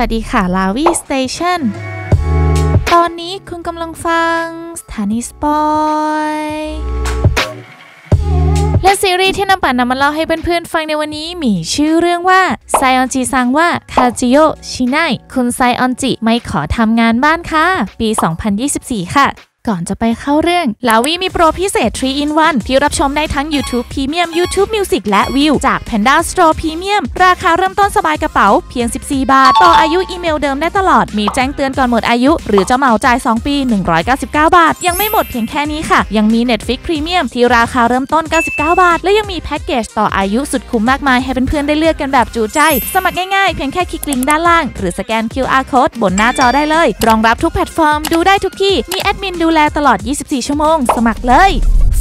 วัสดีค่ะ ลาวีสเตชันตอนนี้คุณกำลังฟัง สถานีสปอยและซีรีส์ที่นำป่านนำมาเล่าให้เพื่อนๆฟังในวันนี้ มีชื่อเรื่องว่า ไซออนจีซังว่า คาจิโยชิไนคุณไซออนจิไม่ขอทำงานบ้านค่ะ ปี 2024 ค่ะก่อนจะไปเข้าเรื่องลาวีมีโปรพิเศษ 3 in 1 ที่รับชมได้ทั้ง YouTube Premium YouTube Music และวิวจาก Panda Store Premium ราคาเริ่มต้นสบายกระเป๋าเพียง 14 บาท ต่ออายุอีเมลเดิมได้ตลอดมีแจ้งเตือนก่อนหมดอายุหรือจะเหมาจ่าย 2 ปี 199 บาท ยังไม่หมดเพียงแค่นี้ค่ะ ยังมี Netflix Premium ที่ราคาเริ่มต้น 99 บาท และยังมีแพ็กเกจต่ออายุสุดคุ้มมากมาย ให้เพื่อนๆได้เลือกกันแบบจูใจ สมัครง่ายๆเพียงแค่คลิกลิงก์ด้านล่าง หรือสแกน QR code บนหน้าจอได้เลยรองรับทุกแพลตฟอร์มดูได้ทุกที่มีแอดมินดููแลตลอด 24 ชั่วโมงสมัครเลย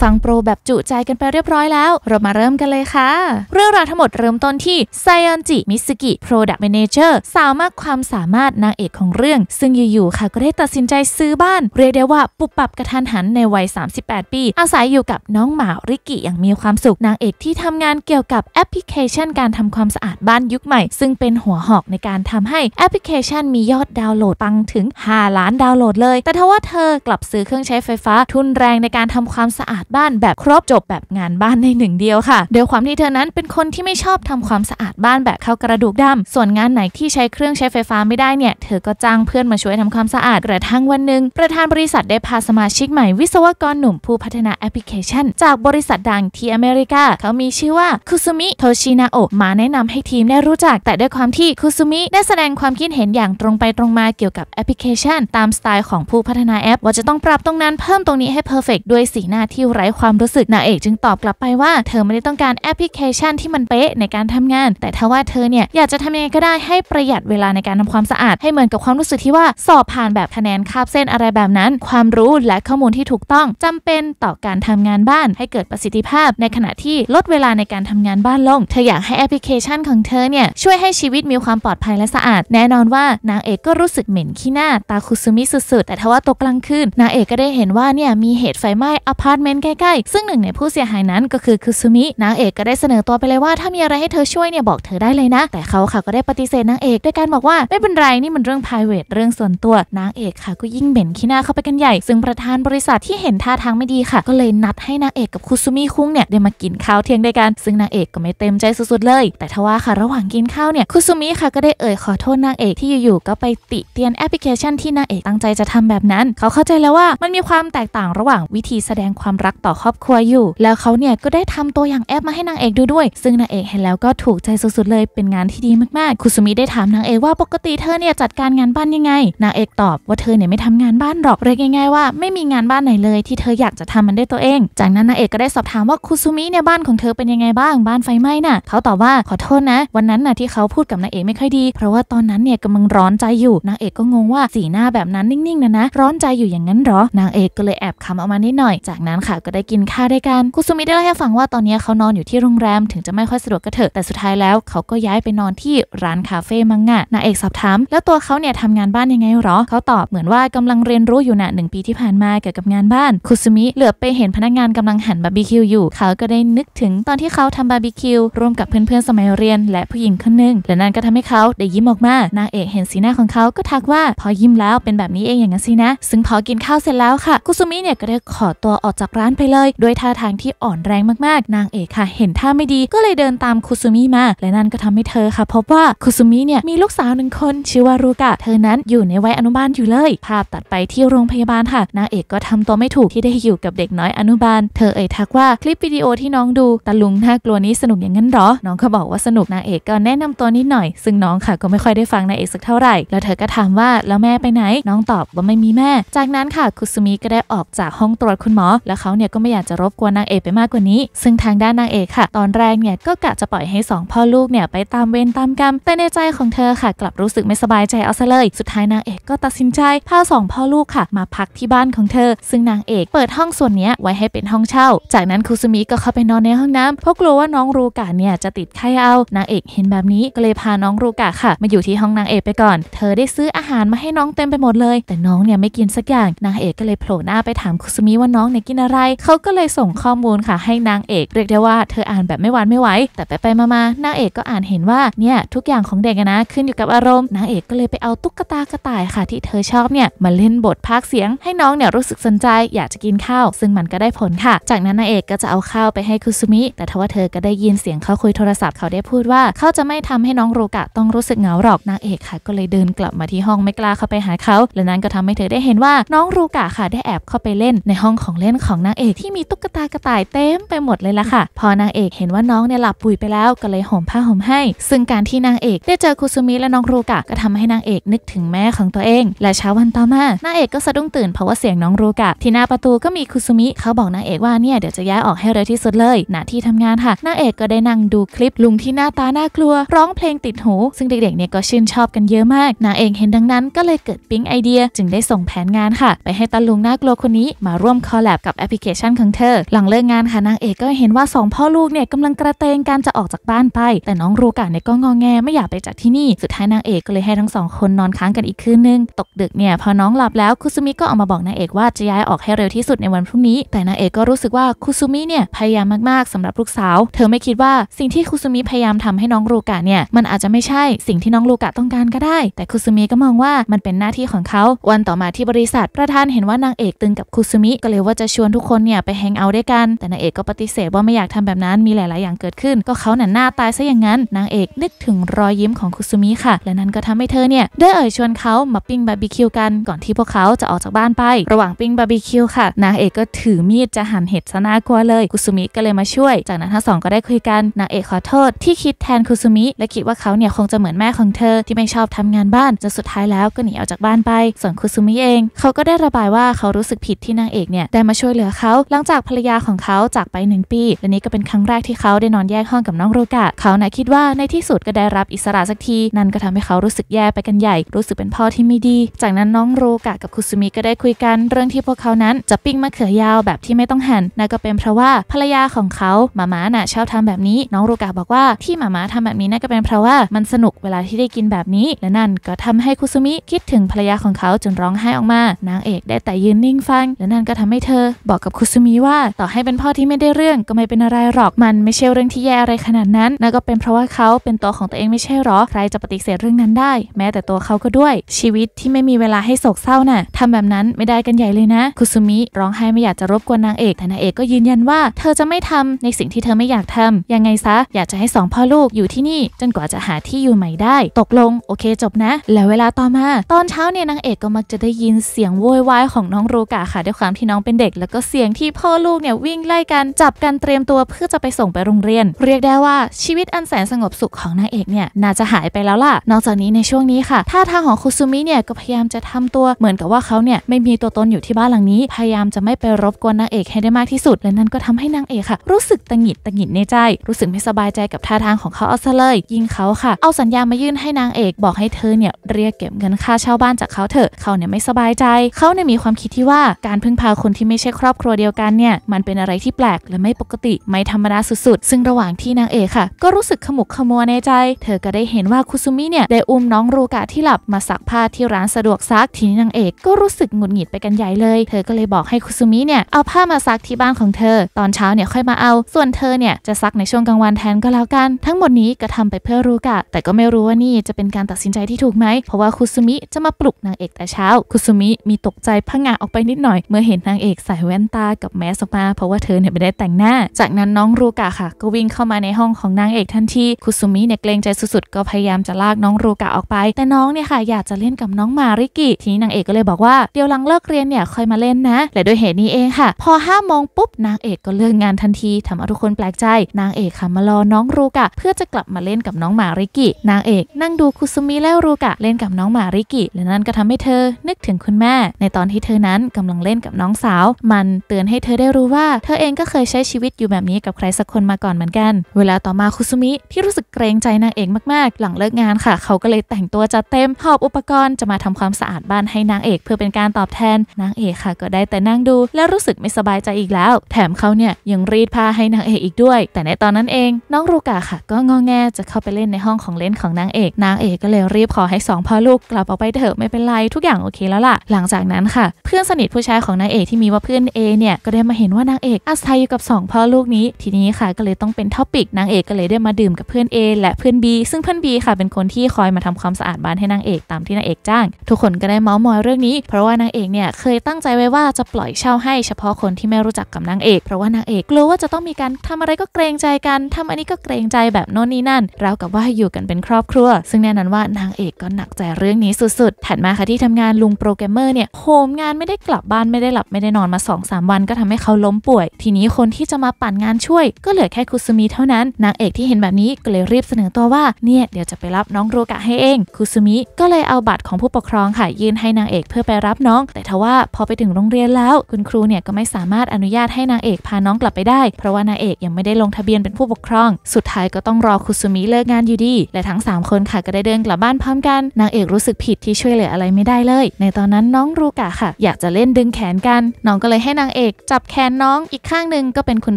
ฟังโปรแบบจุใจกันไปเรียบร้อยแล้ว เรามาเริ่มกันเลยค่ะ เรื่องราวทั้งหมดเริ่มต้นที่ไซออนจิมิสกิ Product Manager สาวมากความสามารถนางเอกของเรื่อง ซึ่งอยู่ๆค่ะก็ได้ตัดสินใจซื้อบ้าน เรียกได้ว่าปุบปับกระทันหันในวัย 38 ปี อาศัยอยู่กับน้องหมาริกิอย่างมีความสุขนางเอกที่ทำงานเกี่ยวกับแอปพลิเคชัน การทำความสะอาดบ้านยุคใหม่ ซึ่งเป็นหัวหอกในการทำให้แอปพลิเคชันมียอดดาวน์โหลดปังถึง5ล้านดาวน์โหลดเลย แต่ทว่าเธอกลับซื้อเครื่องใช้ไฟฟ้าทุนแรงในการทำความสะอาดบ้านแบบครบจบแบบงานบ้านในหนึ่งเดียวค่ะโดยความที่เธอนั้นเป็นคนที่ไม่ชอบทำความสะอาดบ้านแบบเข้ากระดูกดำ ส่วนงานไหนที่ใช้เครื่องใช้ไฟฟ้าไม่ได้เนี่ยเธอก็จ้างเพื่อนมาช่วยทำความสะอาดกระทั่งวันหนึ่งประธานบริษัทได้พาสมาชิกใหม่ วิศวกรหนุ่มผู้พัฒนาแอปพลิเคชัน จากบริษัทดังที่อเมริกาเขามีชื่อว่าคุซุมิโทชินาโอะมาแนะนำให้ทีมได้รู้จักแต่ด้วยความที่คุซุมิได้แสดงความคิดเห็นอย่างตรงไปตรงมาเกี่ยวกับแอปพลิเคชัน ตามสไตล์ของผู้พัฒนาแอป ว่าจะต้องปรับตรงนั้นเพิ่มตรงนี้ให้เพอร์เฟกด้วยสีหน้าที่ไร้ความรู้สึกนางเอกจึงตอบกลับไปว่า เธอไม่ได้ต้องการแอปพลิเคชันที่มันเป๊ะในการทำงาน แต่ถ้าว่าเธอเนี่ยอยากจะทำยังไงก็ได้ให้ประหยัดเวลาในการทำความสะอาด ให้เหมือนกับความรู้สึกที่ว่า สอบผ่านแบบคะแนนคาบเส้นอะไรแบบนั้น ความรู้และข้อมูลที่ถูกต้องจำเป็นต่อการทำงานบ้านให้เกิดประสิทธิภาพ ในขณะที่ลดเวลาในการทำงานบ้านลงเธออยากให้แอปพลิเคชันของเธอเนี่ยช่วยให้ชีวิตมีความปลอดภัยและสะอาด แน่นอนว่านางเอกก็รู้สึกเหม็นขี้หน้าตาคุซุมิสุดๆแต่ทว่าตกกลางคืนนางเอกก็ได้เห็นว่าเนี่ยมีเหตุไฟไหม้อพาร์ตเมนต์ใกล้ๆซึ่งหนึ่งในผู้เสียหายนั้นก็คือคุซุมินางเอกก็ได้เสนอตัวไปเลยว่าถ้ามีอะไรให้เธอช่วยเนี่ยบอกเธอได้เลยนะ แต่เขาค่ะก็ได้ปฏิเสธนางเอกด้วยการบอกว่าไม่เป็นไรนี่มันเรื่อง p r i v a t เรื่องส่วนตัวนางเอกค่ะ ก็ยิ่งเหม็นขี้หน้าเข้าไปกันใหญ่ ซึ่งประธานบริษัทที่เห็นท่าทางไม่ดีค่ะ ก็เลยนัดให้นางเอกกับคุซุมิคุ้งเนี่ยได้มากินข้าวเที่ยงด้วยกันซึ่งนางเอกก็ไม่เต็มใจสุดๆเลย แต่ทว่าค่ะระหว่างกินข้าวเนี่ยคุซุมิค่ะก็ได้เอ่ยขอโทษนางเอกที่อยู่ๆก็ไปติเตียนแอปพลิเคชันที่นางเอกตั้งใจจะทำแบบนั้น เขาเข้าใจแล้วว่ามันมีความแตกต่างระหว่างวิธีแสดงความรักต่อครอบครัวอยู่ แล้วเขาเนี่ยก็ได้ทำตัวอย่างแอปมาให้นางเอกดูด้วย ซึ่งนางเอกเห็นแล้วก็ถูกใจสุดๆเลย เป็นงานที่ดีมากๆ คุซุมิได้ถามนางเอกว่าปกติเธอเนี่ยจัดการงานบ้านยังไง นางเอกตอบว่าเธอเนี่ยไม่ทำงานบ้านหรอก เรียกง่ายๆว่าไม่มีงานบ้านไหนเลยที่เธออยากจะทำมันได้ตัวเอง จากนั้นนางเอกก็ได้สอบถามว่าคุซุมิเนี่ยบ้านของเธอเป็นยังไงบ้าง บ้านไฟไหม้น่ะเขาตอบว่าขอโทษนะ วันนั้นน่ะที่เขาพูดกับนางเอกไม่ค่อยดี เพราะว่าตอนนั้นเนี่ยกำลังร้อนใจอยู่ นางเอกก็งงว่าสีหน้าแบบนั้นนิ่งๆนะนะ ร้อนใจอยู่อย่างนั้นหรอนางเอกก็เลยแอบคำออกมานิดหน่อยจากนั้นค่ะก็ได้กินข้าวด้วยกัน คุซุมิได้เล่าให้ฟังว่าตอนนี้เขานอนอยู่ที่โรงแรม ถึงจะไม่ค่อยสะดวกก็เถอะ แต่สุดท้ายแล้วเขาก็ย้ายไปนอนที่ร้านคาเฟ่มังงะนางเอกสอบถามแล้วตัวเขาเนี่ยทำงานบ้านยังไงหรอเขาตอบเหมือนว่ากำลังเรียนรู้อยู่นะหนึ่งปีที่ผ่านมาเกี่ยวกับงานบ้าน คุซุมิเหลือบไปเห็นพนักงานกำลังหั่นบาร์บีคิวอยู่เขาก็ได้นึกถึงตอนที่เขาทำบาร์บีคิวร่วมกับเพื่อนๆสมัยเรียน และผู้หญิงคนหนึ่งและนั่นก็ทำให้เขาได้ยิ้มออกมานางเอกเห็นสีหน้าของเขาก็ทักว่าพอยิ้มแล้วเป็นแบบนี้เองอย่างนั้นสินะ ซึ่งพอกินข้าวเสร็จแล้วค่ะคุซูมิเนี่ยก็ได้ขอตัวออกจากร้านานไปเลยด้วยท่าทางที่อ่อนแรงมาก ๆ นางเอกค่ะ เห็นท่าไม่ดีก็เลยเดินตามคุซุมิมา และนั่นก็ทำให้เธอค่ะพบว่าคุซุมิเนี่ยมีลูกสาวหนึ่งคนชื่อว่ารูกะเธอนั้นอยู่ในวัยอนุบาลอยู่เลย ภาพตัดไปที่โรงพยาบาลค่ะ นางเอกก็ทำตัวไม่ถูกที่ได้อยู่กับเด็กน้อยอนุบาล เธอเอ่ยทักว่าคลิปวิดีโอที่น้องดูตะลุงน่ากลัวนี้สนุกอย่างนั้นหรอ น้องก็บอกว่าสนุกนางเอกก็แนะนำตัวนิดหน่อยซึ่งน้องค่ะก็ไม่ค่อยได้ฟังนางเอกสักเท่าไหร่แล้วเธอก็ถามว่าแล้วแม่ไปไหน น้องตอบว่าไม่มีแม่ จากนั้นค่ะคุซุมิก็ได้ออกจากห้องตรวจคุณหมอแล้วเขาเนี่ยก็ไม่อยากจะรบกวนนางเอกไปมากกว่านี้ ซึ่งทางด้านนางเอกค่ะ ตอนแรกเนี่ย ก็กะจะปล่อยให้2พ่อลูกเนี่ยไปตามเวรตามกรรม แต่ในใจของเธอค่ะ กลับรู้สึกไม่สบายใจเอาซะเลย สุดท้ายนางเอกก็ตัดสินใจพาสองพ่อลูกค่ะ มาพักที่บ้านของเธอ ซึ่งนางเอกเปิดห้องส่วนนี้ไว้ให้เป็นห้องเช่า จากนั้นคุซุมิก็เข้าไปนอนในห้องน้ำเพราะกลัวว่าน้องรูกะเนี่ยจะติดไข้เอา นางเอกเห็นแบบนี้ก็เลยพาน้องรูกะค่ะมาอยู่ที่ห้องนางเอกไปก่อน เธอได้ซื้ออาหารมาให้น้องเต็มไปหมดเลย แต่น้องเนี่ยไม่กินสักอย่าง นางเอกก็เลยโผล่หน้าไปถามคุซุมิว่าน้องเนี่ยกินอะไรเขาก็เลยส่งข้อมูลค่ะให้นางเอกเรียกได้ว่าเธออ่านแบบไม่หวานไม่ไหวแต่ไปไปมานางเอกก็อ่านเห็นว่าเนี่ยทุกอย่างของเด็กนะขึ้นอยู่กับอารมณ์นางเอกก็เลยไปเอาตุ๊กตากระต่ายค่ะที่เธอชอบเนี่ยมาเล่นบทพากเสียงให้น้องเนี่ยรู้สึกสนใจอยากจะกินข้าวซึ่งมันก็ได้ผลค่ะจากนั้นนางเอกก็จะเอาข้าวไปให้คุซุมิแต่ทว่าเธอก็ได้ยินเสียงเขาคุยโทรศัพท์เขาได้พูดว่าเขาจะไม่ทำให้น้องโรกะต้องรู้สึกเหงาหรอกนางเอกค่ะก็เลยเดินกลับมาที่ห้องไม่กล้าเข้าไปหาเขาและนั้นก็ทำให้เธอได้เห็นว่าน้องโรกะค่ะได้แอบเข้าไปเล่นในห้องของเล่นของนางเอกที่มีตุ๊กตากระต่ายเต็มไปหมดเลยล่ะค่ะ พอนางเอกเห็นว่าน้องเนี่ยหลับปุ๋ยไปแล้วก็เลยห่มผ้าห่มให้ ซึ่งการที่นางเอกได้เจอคุซุมิและน้องรูกะก็ทำให้นางเอกนึกถึงแม่ของตัวเอง และเช้าวันต่อมานางเอกก็สะดุ้งตื่นเพราะว่าเสียงน้องรูกะที่หน้าประตูก็มีคุซุมิเขาบอกนางเอกว่าเนี่ยเดี๋ยวจะย้ายออกให้เร็วที่สุดเลยหน้าที่ทำงานค่ะนางเอกก็ได้นั่งดูคลิปลุงที่หน้าตาน่ากลัว ร้องเพลงติดหู ซึ่งเด็กๆเนี่ยก็ชื่นชอบกันเยอะมากนางเอกเห็นดังนั้นก็เลยเกิดปิ๊งไอเดีย จึงได้ส่งแผนงานค่ะ ไปให้ตาลุงน่ากลัวคนนี้ มาร่วมคอลแลบกับแอปพลิเคชันของเธอหลังเลิกงานค่ะนางเอกก็เห็นว่า2พ่อลูกเนี่ยกำลังกระเตงการจะออกจากบ้านไป แต่น้องรูกะเนี่ยก็งอแงไม่อยากไปจากที่นี่สุดท้ายนางเอกก็เลยให้ทั้งสองคนนอนค้างกันอีกคืนนึงตกดึกเนี่ยพอน้องหลับแล้วคุซุมิก็ออกมาบอกนางเอกว่าจะย้ายออกให้เร็วที่สุดในวันพรุ่งนี้ แต่นางเอกก็รู้สึกว่าคุซุมิเนี่ยพยายามมากๆสำหรับลูกสาวเธอไม่คิดว่าสิ่งที่คุซุมิพยายามทำให้น้องรูกะเนี่ยมันอาจจะไม่ใช่ สิ่งที่น้องรูกะต้องการก็ได้ แต่คุซุมิก็มองว่ามันเป็นหน้าที่ของเขาวันต่อมาที่บริษัทประธานเห็นว่านางเอกตึงกับคุซุมิก็เลยว่าจะชวนทุกคนคนเนี่ยไปแฮงเอาท์ด้วยกัน แต่นางเอกก็ปฏิเสธว่าไม่อยากทำแบบนั้น มีหลาย ๆ อย่างเกิดขึ้น ก็เขาหน่ะหน้าตายซะอย่างนั้น นางเอกนึกถึงรอยยิ้มของคุซุมิค่ะ และนั้นก็ทำให้เธอเนี่ย ได้เอ่ยชวนเขามาปิ้งบาร์บีคิวกัน ก่อนที่พวกเขาจะออกจากบ้านไป ระหว่างปิ้งบาร์บีคิวค่ะ นางเอกก็ถือมีดจะหั่นเห็ดซะน่ากลัวเลย คุซุมิก็เลยมาช่วย จากนั้นทั้งสองก็ได้คุยกัน นางเอกขอโทษ ที่คิดแทนคุซุมิและคิดว่าเขาเนี่ยคงจะเหมือนแม่ของเธอที่ไม่ชอบทำงานบ้านจนสุดท้ายแล้วก็หนีออกจากบ้านไป ส่วนคุซุมิเองเขาก็ได้ระบายว่าเขารู้สึกผิดที่นางเอกเนี่ยได้มาช่วยเหลือเขาขาหลังจากภรรยาของเขาจากไปหนึ่งปี และนี้ก็เป็นครั้งแรกที่เขาได้นอนแยกห้องกับน้องโรกะเขานะคิดว่าในที่สุดก็ได้รับอิสระสักที นั่นก็ทำให้เขารู้สึกแย่ไปกันใหญ่รู้สึกเป็นพ่อที่ไม่ดี จากนั้นน้องโรกะกับคุซุมิก็ได้คุยกันเรื่องที่พวกเขานั้นจะปิ้งมะเขือยาวแบบที่ไม่ต้องหั่นนั่นก็เป็นเพราะว่าภรรยาของเขามามาน่ะชอบทำแบบนี้ น้องโรกะบอกว่า ที่มามาทำแบบนี้นั่นก็เป็นเพราะว่ามันสนุกเวลาที่ได้กินแบบนี้ และนั่นก็ทำให้คุซุมิคิดถึงภรรยาของเขาจนร้องไห้ออกมา นางเอกได้แต่ยืนนิ่งฟัง และนั่นก็ทำให้เธอ บอกกับคุซุมิว่าต่อให้เป็นพ่อที่ไม่ได้เรื่องก็ไม่เป็นอะไรหรอกมันไม่ใช่เรื่องที่แย่อะไรขนาดนั้นนั่นก็เป็นเพราะว่าเขาเป็นตัวของตัวเองไม่ใช่หรอใครจะปฏิเสธเรื่องนั้นได้ แม้แต่ตัวเขาก็ด้วย ชีวิตที่ไม่มีเวลาให้โศกเศร้านะ่ะทำแบบนั้นไม่ได้กันใหญ่เลยนะคุซุมิร้องไห้ไม่อยากจะรบกวนนางเอกแต่นางเอกก็ยืนยันว่าเธอจะไม่ทำในสิ่งที่เธอไม่อยากทำยังไงซะ อยากจะให้สองพ่อลูกอยู่ที่นี่ จนกว่าจะหาที่อยู่ใหม่ได้ ตกลงโอเคจบนะ แล้วเวลาต่อมาตอนเช้าเนี่ยนางเอกก็มักจะได้ยินเสียงโวยวายของน้องโรกะค่ะด้วยความที่น้องเป็นเด็กแล้วก็เสีสียงที่พ่อลูกเนี่ยวิ่งไล่กันจับกันเตรียมตัวเพื่อจะไปส่งไปโรงเรียน เรียกได้ว่าชีวิตอันแสนสงบสุขของนางเอกเนี่ยน่าจะหายไปแล้วล่ะนอกจากนี้ในช่วงนี้ค่ะท่าทางของคุซุมิเนี่ยก็พยายามจะทำตัวเหมือนกับว่าเขาเนี่ย ไม่มีตัวตนอยู่ที่บ้านหลังนี้ พยายามจะไม่ไปรบกวนนางเอกให้ได้มากที่สุดและนั่นก็ทำให้นางเอกค่ะ รู้สึกตังหิดตังหิดในใจ รู้สึกไม่สบายใจกับท่าทางของเขาเอาซะเลยยิงเขาค่ะเอาสัญญามายื่นให้นางเอกบอกให้เธอเนี่ยเรียกเก็บเงินค่าเช่าบ้านจากเขาเถอะเขาเนี่ยไม่สบายใจเขาเนี่ยมีความคิดที่ว่าการพึ่งพาคนที่ไม่ใช่ครอบครัวัวเดียวกันเนี่ยมันเป็นอะไรที่แปลกและไม่ปกติไม่ธรรมดาสุดๆ ซึ่งระหว่างที่นางเอกค่ะ ก็รู้สึกขมุกขมัวในใจ เธอก็ได้เห็นว่าคุซุมิเนี่ยได้อุ้มน้องรูกะที่หลับมาซักผ้าที่ร้านสะดวกซักทีนี้นางเอกก็รู้สึกหงุดหงิดไปกันใหญ่เลย เธอก็เลยบอกให้คุซุมิเนี่ยเอาผ้ามาซักที่บ้านของเธอ ตอนเช้าเนี่ยค่อยมาเอา ส่วนเธอเนี่ยจะซักในช่วงกลางวันแทนก็แล้วกัน ทั้งหมดนี้ก็ทำไปเพื่อรูกะ แต่ก็ไม่รู้ว่านี่จะเป็นการตัดสินใจที่ถูกไหม เพราะว่าคุซุมิจะมาปลุกนางเอกแต่เช้า คุซุมิมีตกใจผงะออกไปนิดหน่อยเมื่อเห็นนางเอกใส่แว่นตาากับแมสออกมาเพราะว่าเธอเนี่ยไม่ได้แต่งหน้า จากนั้นน้องรูกะค่ะก็วิ่งเข้ามาในห้องของนางเอกทันที คุซุมิเนี่ยเกรงใจสุดๆก็พยายามจะลากน้องรูกะออกไป แต่น้องเนี่ยค่ะอยากจะเล่นกับน้องมาริกิ ทีนี้นางเอกก็เลยบอกว่าเดี๋ยวหลังเลิกเรียนเนี่ยค่อยมาเล่นนะ และด้วยเหตุนี้เองค่ะ พอห้าโมงปุ๊บนางเอกก็เลิกงานทันทีทำเอาทุกคนแปลกใจ นางเอกค่ะมารอน้องรูกะ เพื่อจะกลับมาเล่นกับน้องมาริกิ นางเอก นั่งดูคุซุมิและรูกะเล่นกับน้องมาริกิ และนั่นก็ทำให้เธอ นึกถึงคุณแม่ใน ตอน ที่เธอนั้นกำลังเล่นกับน้องสาวมันเตือนให้เธอได้รู้ว่า เธอเองก็เคยใช้ชีวิตอยู่แบบนี้กับใครสักคนมาก่อนเหมือนกัน เวลาต่อมาคุซุมิ ที่รู้สึกเกรงใจนางเอกมากๆ หลังเลิกงานค่ะ เขาก็เลยแต่งตัวจัดเต็ม หอบอุปกรณ์จะมาทำความสะอาดบ้านให้นางเอกเพื่อเป็นการตอบแทนนางเอกค่ะก็ได้แต่นั่งดู และรู้สึกไม่สบายใจอีกแล้ว แถมเขาเนี่ยยังรีดผ้าให้นางเอกอีกด้วย แต่ในตอนนั้นเอง น้องรูกะค่ะ ก็งอแงจะเข้าไปเล่นในห้องของเล่นของนางเอก นางเอกก็เลยรีบขอให้2พ่อลูกกลับออกไปเถอะไม่เป็นไรทุกอย่างโอเคแล้วล่ะ หลังจากนั้นค่ะ เพื่อนสนิทผู้ชายของนางเอกที่มีว่าเพื่อน A เนี่ยก็ได้มาเห็นว่านางเอกอาศัยอยู่กับ 2พ่อลูกนี้ ทีนี้ค่ะก็เลยต้องเป็นท็อปิกนางเอกก็เลยได้มาดื่มกับเพื่อน A และเพื่อน B ซึ่งเพื่อน B ค่ะเป็นคนที่คอยมาทำความสะอาดบ้านให้นางเอกตามที่นางเอกจ้าง ทุกคนก็ได้เมาส์มอยเรื่องนี้ เพราะว่านางเอกเนี่ยเคยตั้งใจไว้ว่าจะปล่อยเช่าให้เฉพาะคนที่ไม่รู้จักกับนางเอก เพราะว่านางเอกกลัวว่าจะต้องมีการทำอะไรก็เกรงใจกัน ทำอันนี้ก็เกรงใจแบบโน่นนี่นั่นราวกับว่าอยู่กันเป็นครอบครัว ซึ่งแน่นอนว่านางเอก ก็หนักใจเรื่องนี้สุดๆถัดมาค่ะที่ทำงานลุงโปรแกรมเมอร์เนี่ยโฮมงานไม่ได้กลับบ้านไม่ได้หลับไม่ได้นอนมา2 3วมวันก็ทำให้เขาล้มป่วย ทีนี้คนที่จะมาปั่นงานช่วย ก็เหลือแค่คุซุมิเท่านั้น นางเอกที่เห็นแบบนี้ก็เลยรีบเสนอตัวว่าเนี่ยเดี๋ยวจะไปรับน้องโรกะให้เอง คุซุมิก็เลยเอาบัตรของผู้ปกครองค่ะยื่นให้นางเอกเพื่อไปรับน้อง แต่ทว่าพอไปถึงโรงเรียนแล้ว คุณครูเนี่ยก็ไม่สามารถอนุญาตให้นางเอกพาน้องกลับไปได้ เพราะว่านางเอกยังไม่ได้ลงทะเบียนเป็นผู้ปกครอง สุดท้ายก็ต้องรอคุซุมิเลิกงานอยู่ดี และทั้ง 3 คนค่ะก็ได้เดินกลับบ้านพร้อมกัน นางเอกรู้สึกผิดที่ช่วยเหลืออะไรไม่ได้เลย ในตอนนั้นน้องรูกะค่ะ อยากจะเล่นดึงแขนกัน น้องก็เลยให้นางเอกจับแขนน้องอีกข้างหนึ่งก็เป็นคุณ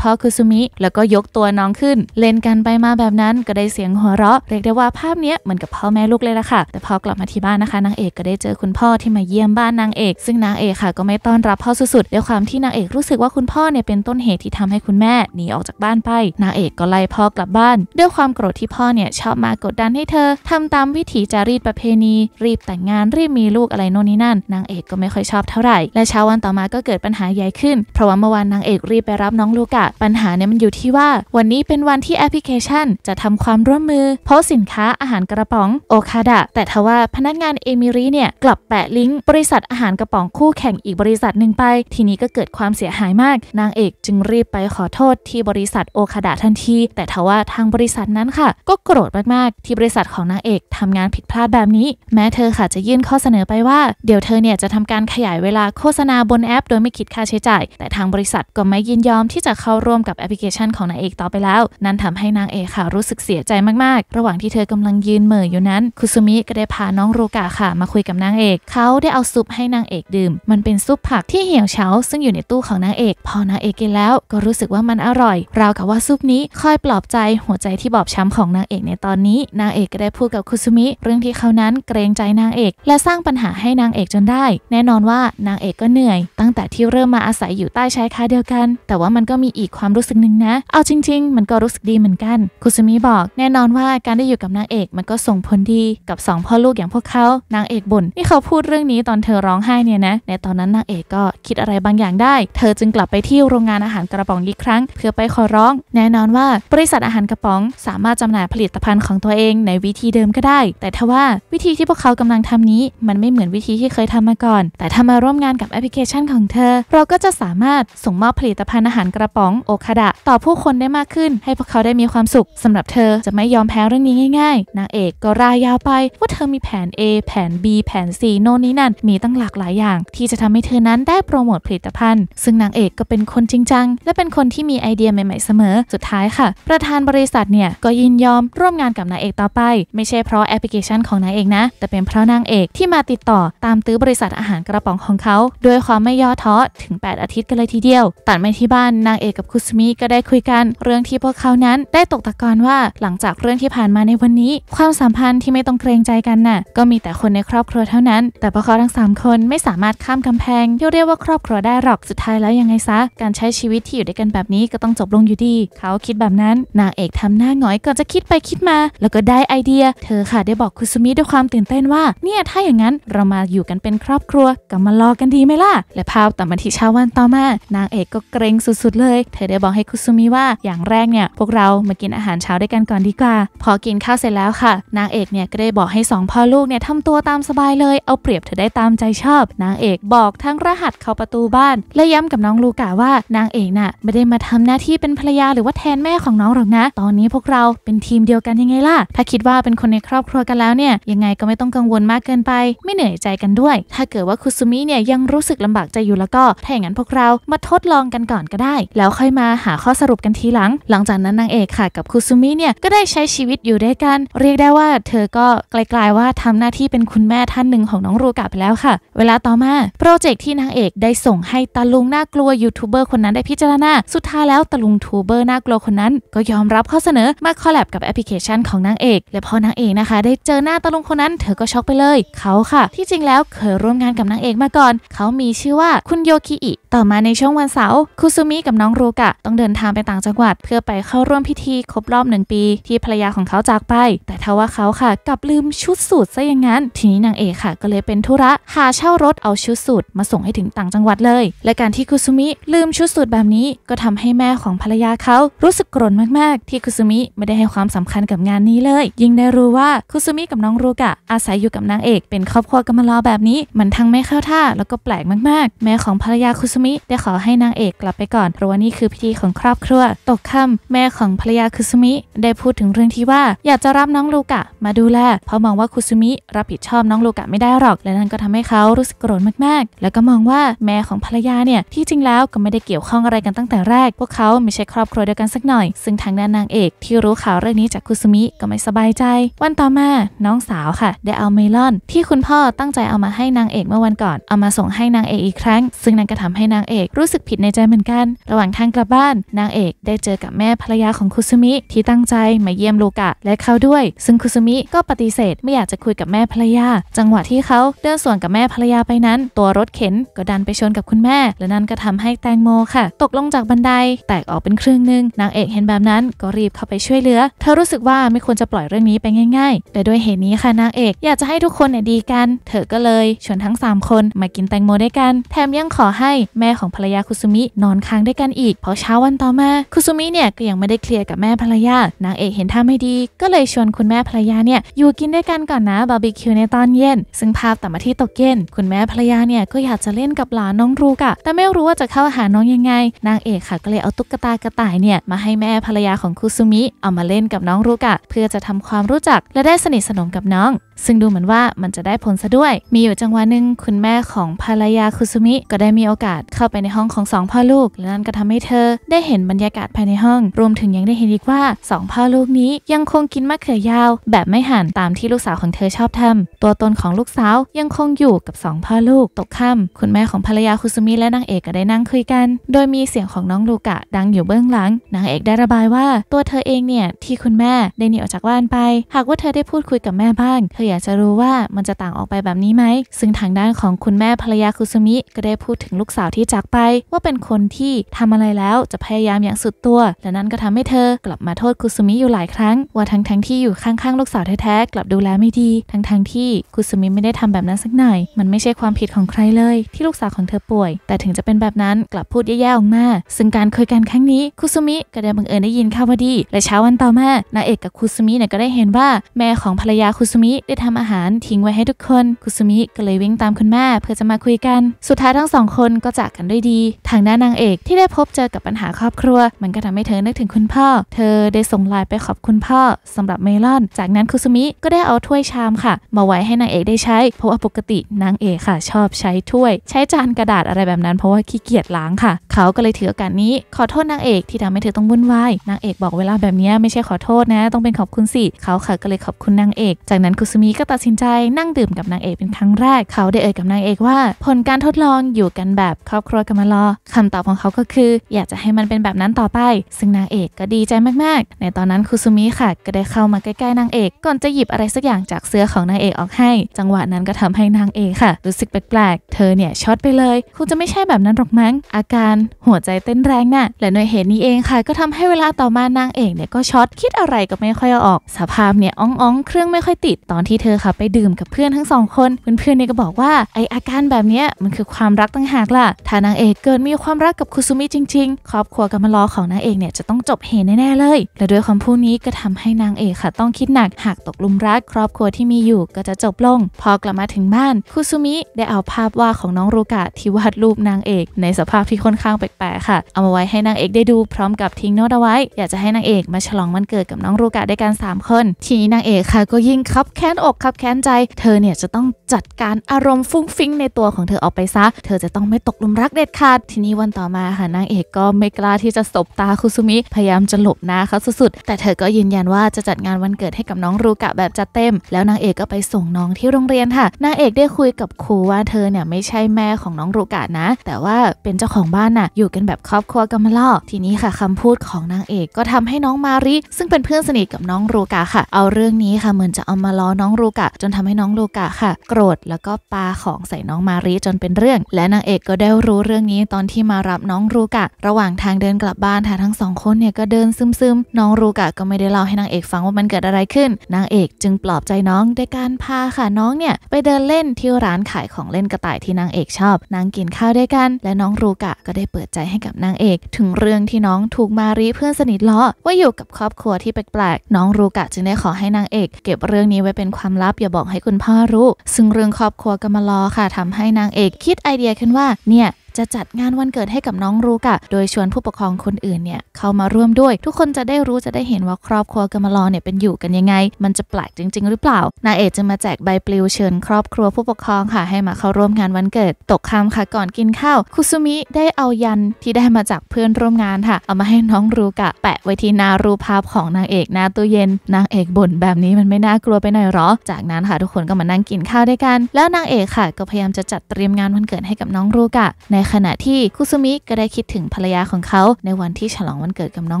พ่อคุซุมิ แล้วก็ยกตัวน้องขึ้น เล่นกันไปมาแบบนั้นก็ได้เสียงหัวเราะ เรียกได้ว่าภาพนี้เหมือนกับพ่อแม่ลูกเลยละค่ะ แต่พอกลับมาที่บ้านนะคะนางเอกก็ได้เจอคุณพ่อที่มาเยี่ยมบ้านนางเอก ซึ่งนางเอกค่ะก็ไม่ต้อนรับพ่อสุดๆด้วยความที่นางเอกรู้สึกว่าคุณพ่อเนี่ยเป็นต้นเหตุที่ทำให้คุณแม่หนีออกจากบ้านไป นางเอกก็ไล่พ่อกลับบ้าน ด้วยความโกรธที่พ่อเนี่ยชอบมากดดันให้เธอทำตามวิถีจารีตประเพณี รีบแต่งงานรีบมีลูกอะไรโน่นนี่นั่นนางเอกก็ไม่ค่อยชอบเท่าไหร่และเช้าวันต่อมาก็เกิดปัญหาใหญ่ขึ้นเพราะว่าเมื่อวานนางเอกรีบไปรับน้องลูกะปัญหาเนี่ยมันอยู่ที่ว่า วันนี้เป็นวันที่แอปพลิเคชันจะทำความร่วมมือโพสสินค้าอาหารกระป๋อง โอคาดะ แต่ทว่าพนักงานเอมิรีเนี่ยกลับแปะลิงก์ บริษัทอาหารกระป๋องคู่แข่งอีกบริษัทหนึ่งไป ทีนี้ก็เกิดความเสียหายมาก นางเอกจึงรีบไปขอโทษที่บริษัทโอคาดะทันที แต่ทว่าทางบริษัทนั้นค่ะก็โกรธมากๆที่บริษัทของนางเอกทำงานผิดพลาดแบบนี้ แม้เธอค่ะจะยื่นข้อเสนอไปว่า เดี๋ยวเธอเนี่ยจะทำการขยายเวลาโฆษณาบนแอป โดยไม่คิดค่าใช้จจ่ายแต่ทางบริษัทก็ไม่ยินยอมที่จะเข้าร่วมกับแอปพลิเคชันของนางเอกต่อไปแล้ว นั่นทำให้นางเอกค่ะรู้สึกเสียใจมากๆระหว่างที่เธอกำลังยืนเหม่ออยู่นั้นคุซุมิก็ได้พาน้องรูกะค่ะมาคุยกับนางเอกเขาได้เอาซุปให้นางเอกดื่มมันเป็นซุปผักที่เหี่ยวเฉาซึ่งอยู่ในตู้ของนางเอก พอนางเอกกินแล้วก็รู้สึกว่ามันอร่อย ราวกับว่าซุปนี้คอยปลอบใจหัวใจที่บอบช้ำของนางเอก ในตอนนี้นางเอกก็ได้พูดกับคุซุมิเรื่องที่เขานั้นเกรงใจนางเอก และสร้างปัญหาให้นางเอกจนได้ แน่นอนว่านางเอกก็เหนื่อย ตั้งแต่ที่เริ่มมาอาศัยอยู่ใต้ชายคาเดียวกัน แต่ว่ามันก็มีอีกความรู้สึกหนึ่งนะ เอาจริง ๆ มันก็รู้สึกดีเหมือนกัน คุซุมิบอก แน่นอนว่าการได้อยู่กับนางเอกมันก็ส่งผลดีกับ2พ่อลูกอย่างพวกเขา นางเอกบ่นที่เขาพูดเรื่องนี้ตอนเธอร้องไห้เนี่ยนะ ในตอนนั้นนางเอกก็คิดอะไรบางอย่างได้ เธอจึงกลับไปที่โรงงานอาหารกระป๋องอีกครั้ง เพื่อไปขอร้อง แน่นอนว่าบริษัทอาหารกระป๋องสามารถจำหน่ายผลิตภัณฑ์ของตัวเองในวิธีเดิมก็ได้ แต่ทว่าวิธีที่พวกเขากำลังทำนี้ มันไม่เหมือนวิธีที่เคยทำมาก่อน แต่ถ้ามาร่วมงานกับแอปพลิเคชันของเธอเราก็จะะสามารถส่งมอบผลิตภัณฑ์อาหารกระป๋องโอคาดะ ต่อผู้คนได้มากขึ้นให้พวกเขาได้มีความสุขสำหรับเธอจะไม่ยอมแพ้เรื่องนี้ง่ายๆ นางเอกก็รายยาวไปว่าเธอมีแผน A แผน B แผน C โน่นนี้นั่น มีตั้งหลากหลายอย่างที่จะทำให้เธอนั้นได้โปรโมทผลิตภัณฑ์ ซึ่งนางเอกก็เป็นคนจริงจัง และเป็นคนที่มีไอเดียใหม่ๆเสมอ สุดท้ายค่ะ ประธานบริษัทเนี่ยก็ยินยอมร่วมงานกับนางเอกต่อไปไม่ใช่เพราะแอปพลิเคชันของนางเอกนะ แต่เป็นเพราะนางเอกที่มาติดต่อตามตื้อบริษัทอาหารกระป๋องของเขาด้วยความไม่ย่อท้อถึง8 8อาทิตย์กันเลยทีเดียวตัดมาที่บ้านนางเอกกับคุสมิก็ได้คุยกันเรื่องที่พวกเขานั้น ได้ตกตะกอนว่า หลังจากเรื่องที่ผ่านมาในวันนี้ ความสัมพันธ์ที่ไม่ต้องเกรงใจกันน่ะ ก็มีแต่คนในครอบครัวเท่านั้น แต่พวกเขาทั้ง3คนไม่สามารถข้ามกำแพงที่เรียกว่า ครอบครัวได้หรอกสุดท้ายแล้วยังไงซะ การใช้ชีวิตที่อยู่ด้วยกันแบบนี้ก็ต้องจบลงอยู่ดี เขาคิดแบบนั้น นางเอกทำหน้าหงอยก่อนจะคิดไปคิดมา แล้วก็ได้ไอเดีย เธอค่ะได้บอกคุสมิด้วยความตื่นเต้นว่า เนี่ยถ้าอย่างนั้น เรามาอยู่กันเป็นครอบครัวก็มาลอกันดีไหมล่ะ และภาพต่อมาที่เช้าวันันต่อมา นางเอกก็เกรงสุดๆ เลย เธอได้บอกให้คุซุมิว่าอย่างแรกเนี่ยพวกเรามากินอาหารเช้าด้วยกันก่อนดีกว่า พอกินข้าวเสร็จแล้วค่ะ นางเอกเนี่ยก็ได้บอกให้2พ่อลูกเนี่ยทำตัวตามสบายเลยเอาเปรียบเธอได้ตามใจชอบ นางเอกบอกทั้งรหัสเข้าประตูบ้าน และย้ำกับน้องลูกาว่า นางเอกน่ะไม่ได้มาทำหน้าที่เป็นภรรยาหรือว่าแทนแม่ของน้องหรอกนะ ตอนนี้พวกเราเป็นทีมเดียวกันยังไงล่ะถ้าคิดว่าเป็นคนในครอบครัวกันแล้วเนี่ยยังไงก็ไม่ต้องกังวลมากเกินไป ไม่เหนื่อยใจกันด้วย ถ้าเกิดว่าคุซุมิเนี่ยยังรู้สึกลำบากใจอยู่แล้วก็ถ้าอย่างนั้นพวกเรามาทดลองกันก่อนก็ได้ แล้วค่อยมาหาข้อสรุปกันทีหลัง หลังจากนั้นนางเอกค่ะกับคุซุมิเนี่ย ก็ได้ใช้ชีวิตอยู่ด้วยกัน เรียกได้ว่าเธอก็ไกลๆว่าทำหน้าที่เป็นคุณแม่ท่านหนึ่งของน้องรูกะไปแล้วค่ะ เวลาต่อมา โปรเจกต์ที่นางเอกได้ส่งให้ตาลุงน่ากลัวยูทูบเบอร์คนนั้นได้พิจารณา สุดท้ายแล้วตาลุงทูเบอร์น่ากลัวคนนั้นก็ยอมรับข้อเสนอมาคอลแลบกับแอปพลิเคชันของนางเอก และพอนางเอกนะคะได้เจอหน้าตาลุงคนนั้น เธอก็ช็อกไปเลย เขาค่ะที่จริงแล้วเคยร่วมงานกับนางเอกมาก่อนเขามีชื่อว่าคุณโยคิอิต่อมาในช่วงวันเสาร์ คุซุมิกับน้องรูกะต้องเดินทางไปต่างจังหวัด เพื่อไปเข้าร่วมพิธีครบรอบหนึ่งปีที่ภรรยาของเขาจากไป แต่ทว่าเขาค่ะกลับลืมชุดสูทซะอย่างนั้น ทีนี้นางเอกค่ะ ก็เลยเป็นธุระ หาเช่ารถเอาชุดสูทมาส่งให้ถึงต่างจังหวัดเลย และการที่คุซุมิลืมชุดสูทแบบนี้ ก็ทำให้แม่ของภรรยาเขารู้สึกโกรธมาก ๆ ที่คุซุมิไม่ได้ให้ความสำคัญกับงานนี้เลย ยิ่งได้รู้ว่าคุซุมิกับน้องรูกะอาศัยอยู่กับนางเอก เป็นครอบครัวกันมาลอแบบนี้มันทั้งไม่เข้าท่าแล้วก็แปลกมากๆ แม่ของภรรยาคุซมิได้ขอให้นางเอกกลับไปก่อนเพราะว่านี่คือพิธีของครอบครัว ตกค่ำแม่ของภรรยาคุซุมิได้พูดถึงเรื่องที่ว่า อยากจะรับน้องลูกะ มาดูแลเพราะมองว่าคุซุมิรับผิดชอบน้องลูกะไม่ได้หรอก และนั่นก็ทำให้เขารู้สึกโกรธมากๆ แล้วก็มองว่าแม่ของภรรยาเนี่ยที่จริงแล้วก็ไม่ได้เกี่ยวข้องอะไรกันตั้งแต่แรกพวกเขาไม่ใช่ครอบครัวเดียวกันสักหน่อย ซึ่งทางด้านนางเอกที่รู้ข่าวเรื่องนี้จากคุซุมิก็ไม่สบายใจ วันต่อมา น้องสาวค่ะได้เอาเมลอน ที่คุณพ่อตั้งใจเอามาให้นางเอกเมื่อวันก่อนเอามาส่งให้นางเอกอีกครั้ง ซึ่งนั่นก็ทำใหนางเอกรู้สึกผิดในใจเหมือนกันระหว่างทางกลับบ้าน นางเอกได้เจอกับแม่ภรรยาของคุซุมิ ที่ตั้งใจมาเยี่ยมลูกะและเขาด้วย ซึ่งคุซุมิก็ปฏิเสธไม่อยากจะคุยกับแม่ภรรยา จังหวะที่เขาเดินสวนกับแม่ภรรยาไปนั้น ตัวรถเข็น ก็ดันไปชนกับคุณแม่ และนั่นก็ทำให้แตงโมค่ะ ตกลงจากบันไดแตกออกเป็นครึ่งหนึ่งนางเอกเห็นแบบนั้นก็รีบเข้าไปช่วยเหลือเธอรู้สึกว่าไม่ควรจะปล่อยเรื่องนี้ไปง่ายๆแต่ด้วยเหตุนี้ค่ะนางเอกอยากจะให้ทุกคนเนี่ยดีกันเธอก็เลยชวนทั้ง 3 คนมากินแตงโมด้วยกันแถมยังขอให้แม่ของภรรยาคุซุมิ นอนค้างด้วยกันอีกพอเช้าวันต่อมาคุซุมิเนี่ยก็ยังไม่ได้เคลียร์กับแม่ภรรยานางเอกเห็นท่าไม่ดี ก็เลยชวนคุณแม่ภรรยาเนี่ยอยู่กินด้วยกันก่อนนะบาร์บีคิวในตอนเย็นซึ่งภาพต่อมาที่ตกเย็นคุณแม่ภรรยาเนี่ยก็อยากจะเล่นกับหลานน้องรูกะ แต่ไม่รู้ว่าจะเข้าหาน้องยังไง นางเอก ค่ะก็เลยเอาตุ๊กตากระต่ายเนี่ยมาให้แม่ภรรยาของคุซุมิเอามาเล่นกับน้องรูกะ เพื่อจะทำความรู้จักและได้สนิทสนมกับน้องซึ่งดูเหมือนว่ามันจะได้ผลซะด้วย มีอยู่จังหวะหนึ่งคุณแม่ของภรรยาคุซุมิ ก็ได้มีโอกาสเข้าไปในห้องของสองพ่อลูก และนั่นก็ทำให้เธอได้เห็นบรรยากาศภายในห้อง รวมถึงยังได้เห็นอีกว่าสองพ่อลูกนี้ยังคงกินมะเขือยาว แบบไม่หั่นตามที่ลูกสาวของเธอชอบทำ ตัวตนของลูกสาว ยังคงอยู่กับสองพ่อลูก ตกค่ำคุณแม่ของภรรยาคุซุมิและนางเอกก็ได้นั่งคุยกัน โดยมีเสียงของน้องลูกะดังอยู่เบื้องหลัง นางเอกได้ระบายว่าตัวเธอเองเนี่ยที่คุณแม่ได้หนีออกจากบ้านไป หากว่าเธอได้พูดคุยกับแม่บ้างเธออยากจะรู้ว่ามันจะต่างออกไปแบบนี้ไหม ซึ่งทางด้านของคุณแม่ภรรยาคุซุมิ ก็ได้พูดถึงลูกสาวที่จากไป ว่าเป็นคนที่ทำอะไรแล้วจะพยายามอย่างสุดตัว และนั้นก็ทำให้เธอกลับมาโทษคุซุมิอยู่หลายครั้ง ว่าทั้งๆทที่อยู่ข้างๆ ลูกสาวแท้ๆกลับดูแลไม่ดี ทั้งๆทที่คุซุมิไม่ได้ทำแบบนั้นสักหน่อย มันไม่ใช่ความผิดของใครเลย ที่ลูกสาวของเธอป่วย แต่ถึงจะเป็นแบบนั้นกลับพูดแย่ๆออกมาซึ่งการคุยกันครั้งนี้คุซุมิก็ได้บังเอิญได้ยินข่าวพอดี และเช้าวันต่อมานางเอกกับคุซุมิเนี่ยก็ได้เห็นว่าแม่ของภรรยาคุซุมิไทำอาหารทิ้งไว้ให้ทุกคนคุซุมิก็เลยวิ่งตามคุณแม่เพื่อจะมาคุยกัน สุดท้ายทั้งสองคนก็จากกันด้วยดี ทางด้านนางเอกที่ได้พบเจอกับปัญหาครอบครัว มันก็ทำให้เธอนึกถึงคุณพ่อ เธอได้ส่งไลน์ไปขอบคุณพ่อ สำหรับเมลอน จากนั้นคุซุมิก็ได้เอาถ้วยชามค่ะ มาไว้ให้นางเอกได้ใช้ เพราะว่าปกตินางเอกค่ะ ชอบใช้ถ้วย ใช้จานกระดาษอะไรแบบนั้นเพราะว่าขี้เกียจล้างค่ะ เขาก็เลยถือโอกาสนี้ขอโทษนางเอก ที่ทำให้เธอต้องวุ่นวายนางเอกบอกเวลาแบบนี้ไม่ใช่ขอโทษนะ ต้องเป็นขอบคุณสิเขาค่ะก็เลยขอบคุณนางเอก จากนั้นคุซุมิี้ก็ตัดสินใจนั่งดื่มกับนางเอกเป็นครั้งแรกเขาได้เอ่ยกับนางเอกว่า ผลการทดลองอยู่กันแบบครอบครัวกันมาลอคำตอบของเขาก็คือ อยากจะให้มันเป็นแบบนั้นต่อไป ซึ่งนางเอกก็ดีใจมากๆ ในตอนนั้นคุซุมิค่ะก็ได้เข้ามาใกล้ๆนางเอก ก่อนจะหยิบอะไรสักอย่างจากเสื้อของนางเอกออกให้ จังหวะนั้นก็ทำให้นางเอกค่ะรู้สึกแปลกๆเธอเนี่ยช็อตไปเลยคุณจะไม่ใช่แบบนั้นหรอกมั้ง อาการหัวใจเต้นแรงนะ่ะ และหนวยเหตุนี้เองค่ะก็ทำให้เวลาต่อมานางเอกเนี่ยก็ช็อตคิดอะไรก็ไม่ค่อยออก สภาพเนี่ยอ้องๆเครื่องไม่ค่อยติดตอนที่เธอค่ะไปดื่มกับเพื่อนทั้งสองคน เพื่อนๆเนี่ยก็บอกว่าไออาการแบบนี้มันคือความรักต่างหากล่ะ ถ้านางเอกเกิดมีความรักกับคุซุมิจริงๆครอบครัวกามารอของนางเอกเนี่ย จะต้องจบเหตุแน่ๆเลย และด้วยคำพูดนี้ ก็ทำให้นางเอกค่ะ ต้องคิดหนักหากตกลุมรักครอบครัวที่มีอยู่ก็จะจบลงพอกลับมาถึงบ้านคุซุมิได้เอาภาพวาดของน้องรูกะที่วาดรูปนางเอกในสภาพที่ค่อนข้างแปลกๆค่ะ เอามาไว้ให้นางเอกได้ดูพร้อมกับทิ้งโน้ตเอาไว้ อยากจะให้นางเอกมาฉลองวันเกิดกับน้องรูกะด้วยกัน 3 คน ทีนี้นางเอกค่ะก็ยิ่งคับแค้นอกครับแค้นใจ เธอเนี่ยจะต้องจัดการอารมณ์ฟุ้งฟิ้งในตัวของเธอออกไปซะเธอจะต้องไม่ตกลุมรักเด็ดขาด ทีนี้วันต่อมาค่ะนางเอกก็ไม่กล้าที่จะสบตาคุซุมิ พยายามจะหลบหน้าเขาสุดๆแต่เธอก็ยืนยันว่าจะจัดงานวันเกิดให้กับน้องรูกะแบบจัดเต็ม แล้วนางเอกก็ไปส่งน้องที่โรงเรียนค่ะนางเอกได้คุยกับครูว่า เธอเนี่ยไม่ใช่แม่ของน้องรูกะนะ แต่ว่าเป็นเจ้าของบ้านน่ะ อยู่กันแบบครอบครัวกันมาล่อทีนี้ค่ะ คำพูดของนางเอกก็ทำให้น้องมาริ ซึ่งเป็นเพื่อนสนิทกับน้องรูกะค่ะเอาเรื่องนี้ค่ะเหมือนจะเอามาล้อน้ององลูกะจนทำให้น้องลูกะค่ะ โกรธแล้วก็ปาของใส่น้องมารีจนเป็นเรื่อง และนางเอกก็ได้รู้เรื่องนี้ตอนที่มารับน้องลูกะ ระหว่างทางเดินกลับบ้านท่ะทั้งสองคนเนี่ยก็เดินซึมๆน้องลูกะก็ไม่ได้เล่าให้นางเอก ฟังว่ามันเกิดอะไรขึ้น นางเอกจึงปลอบใจน้องด้วยการพาค่ะน้องเนี่ยไปเดินเล่นที่ร้านขายของเล่นกระต่ายที่นางเอกชอบนางกินข้าวด้วยกัน และน้องรูกะก็ได้เปิดใจให้กับนางเอก ถึงเรื่องที่น้องถูกมารีเพื่อนสนิทล้อว่าอยู่กับครอบครัวที่แปลกๆน้องรูกะจึงได้ขอให้นางเอก เก็บเรื่องนี้ไว้เป็นความลับอย่าบอกให้คุณพ่อรู้ ซึ่งเรื่องครอบครัวกำมลอค่ะ ทำให้นางเอกคิดไอเดียขึ้นว่าเนี่ยจะจัดงานวันเกิดให้กับน้องรุกอะโดยชวนผู้ปกครองคนอื่นเนี่ยเข้ามาร่วมด้วย ทุกคนจะได้รู้จะได้เห็นว่าครอบครัวกำมลอเนี่ยเป็นอยู่กันยังไง มันจะแปลกจริงๆ หรือเปล่า นางเอกจะมาแจกใบปลิวเชิญครอบครัวผู้ปกครองค่ะ ให้มาเข้าร่วมงานวันเกิด ตกคำค่ะก่อนกินข้าวคุซุมิได้เอายันที่ได้มาจากเพื่อนร่วมงานค่ะเอามาให้น้องรุกะ แปะไว้ที่นารูภาพของนางเอกหน้าตู้เย็น นางเอกบ่นแบบนี้มันไม่น่ากลัวไปหน่อยหรอจากนั้นค่ะทุกคนก็มานั่งกินข้าวด้วยกัน แล้วนางเอกค่ะ ก็พยายามจะจัดเตรียมงานวันเกิดให้กับน้องรุกะในขณะที่คุซุมิก็ได้คิดถึงภรรยาของเขา ในวันที่ฉลองวันเกิดกับน้อ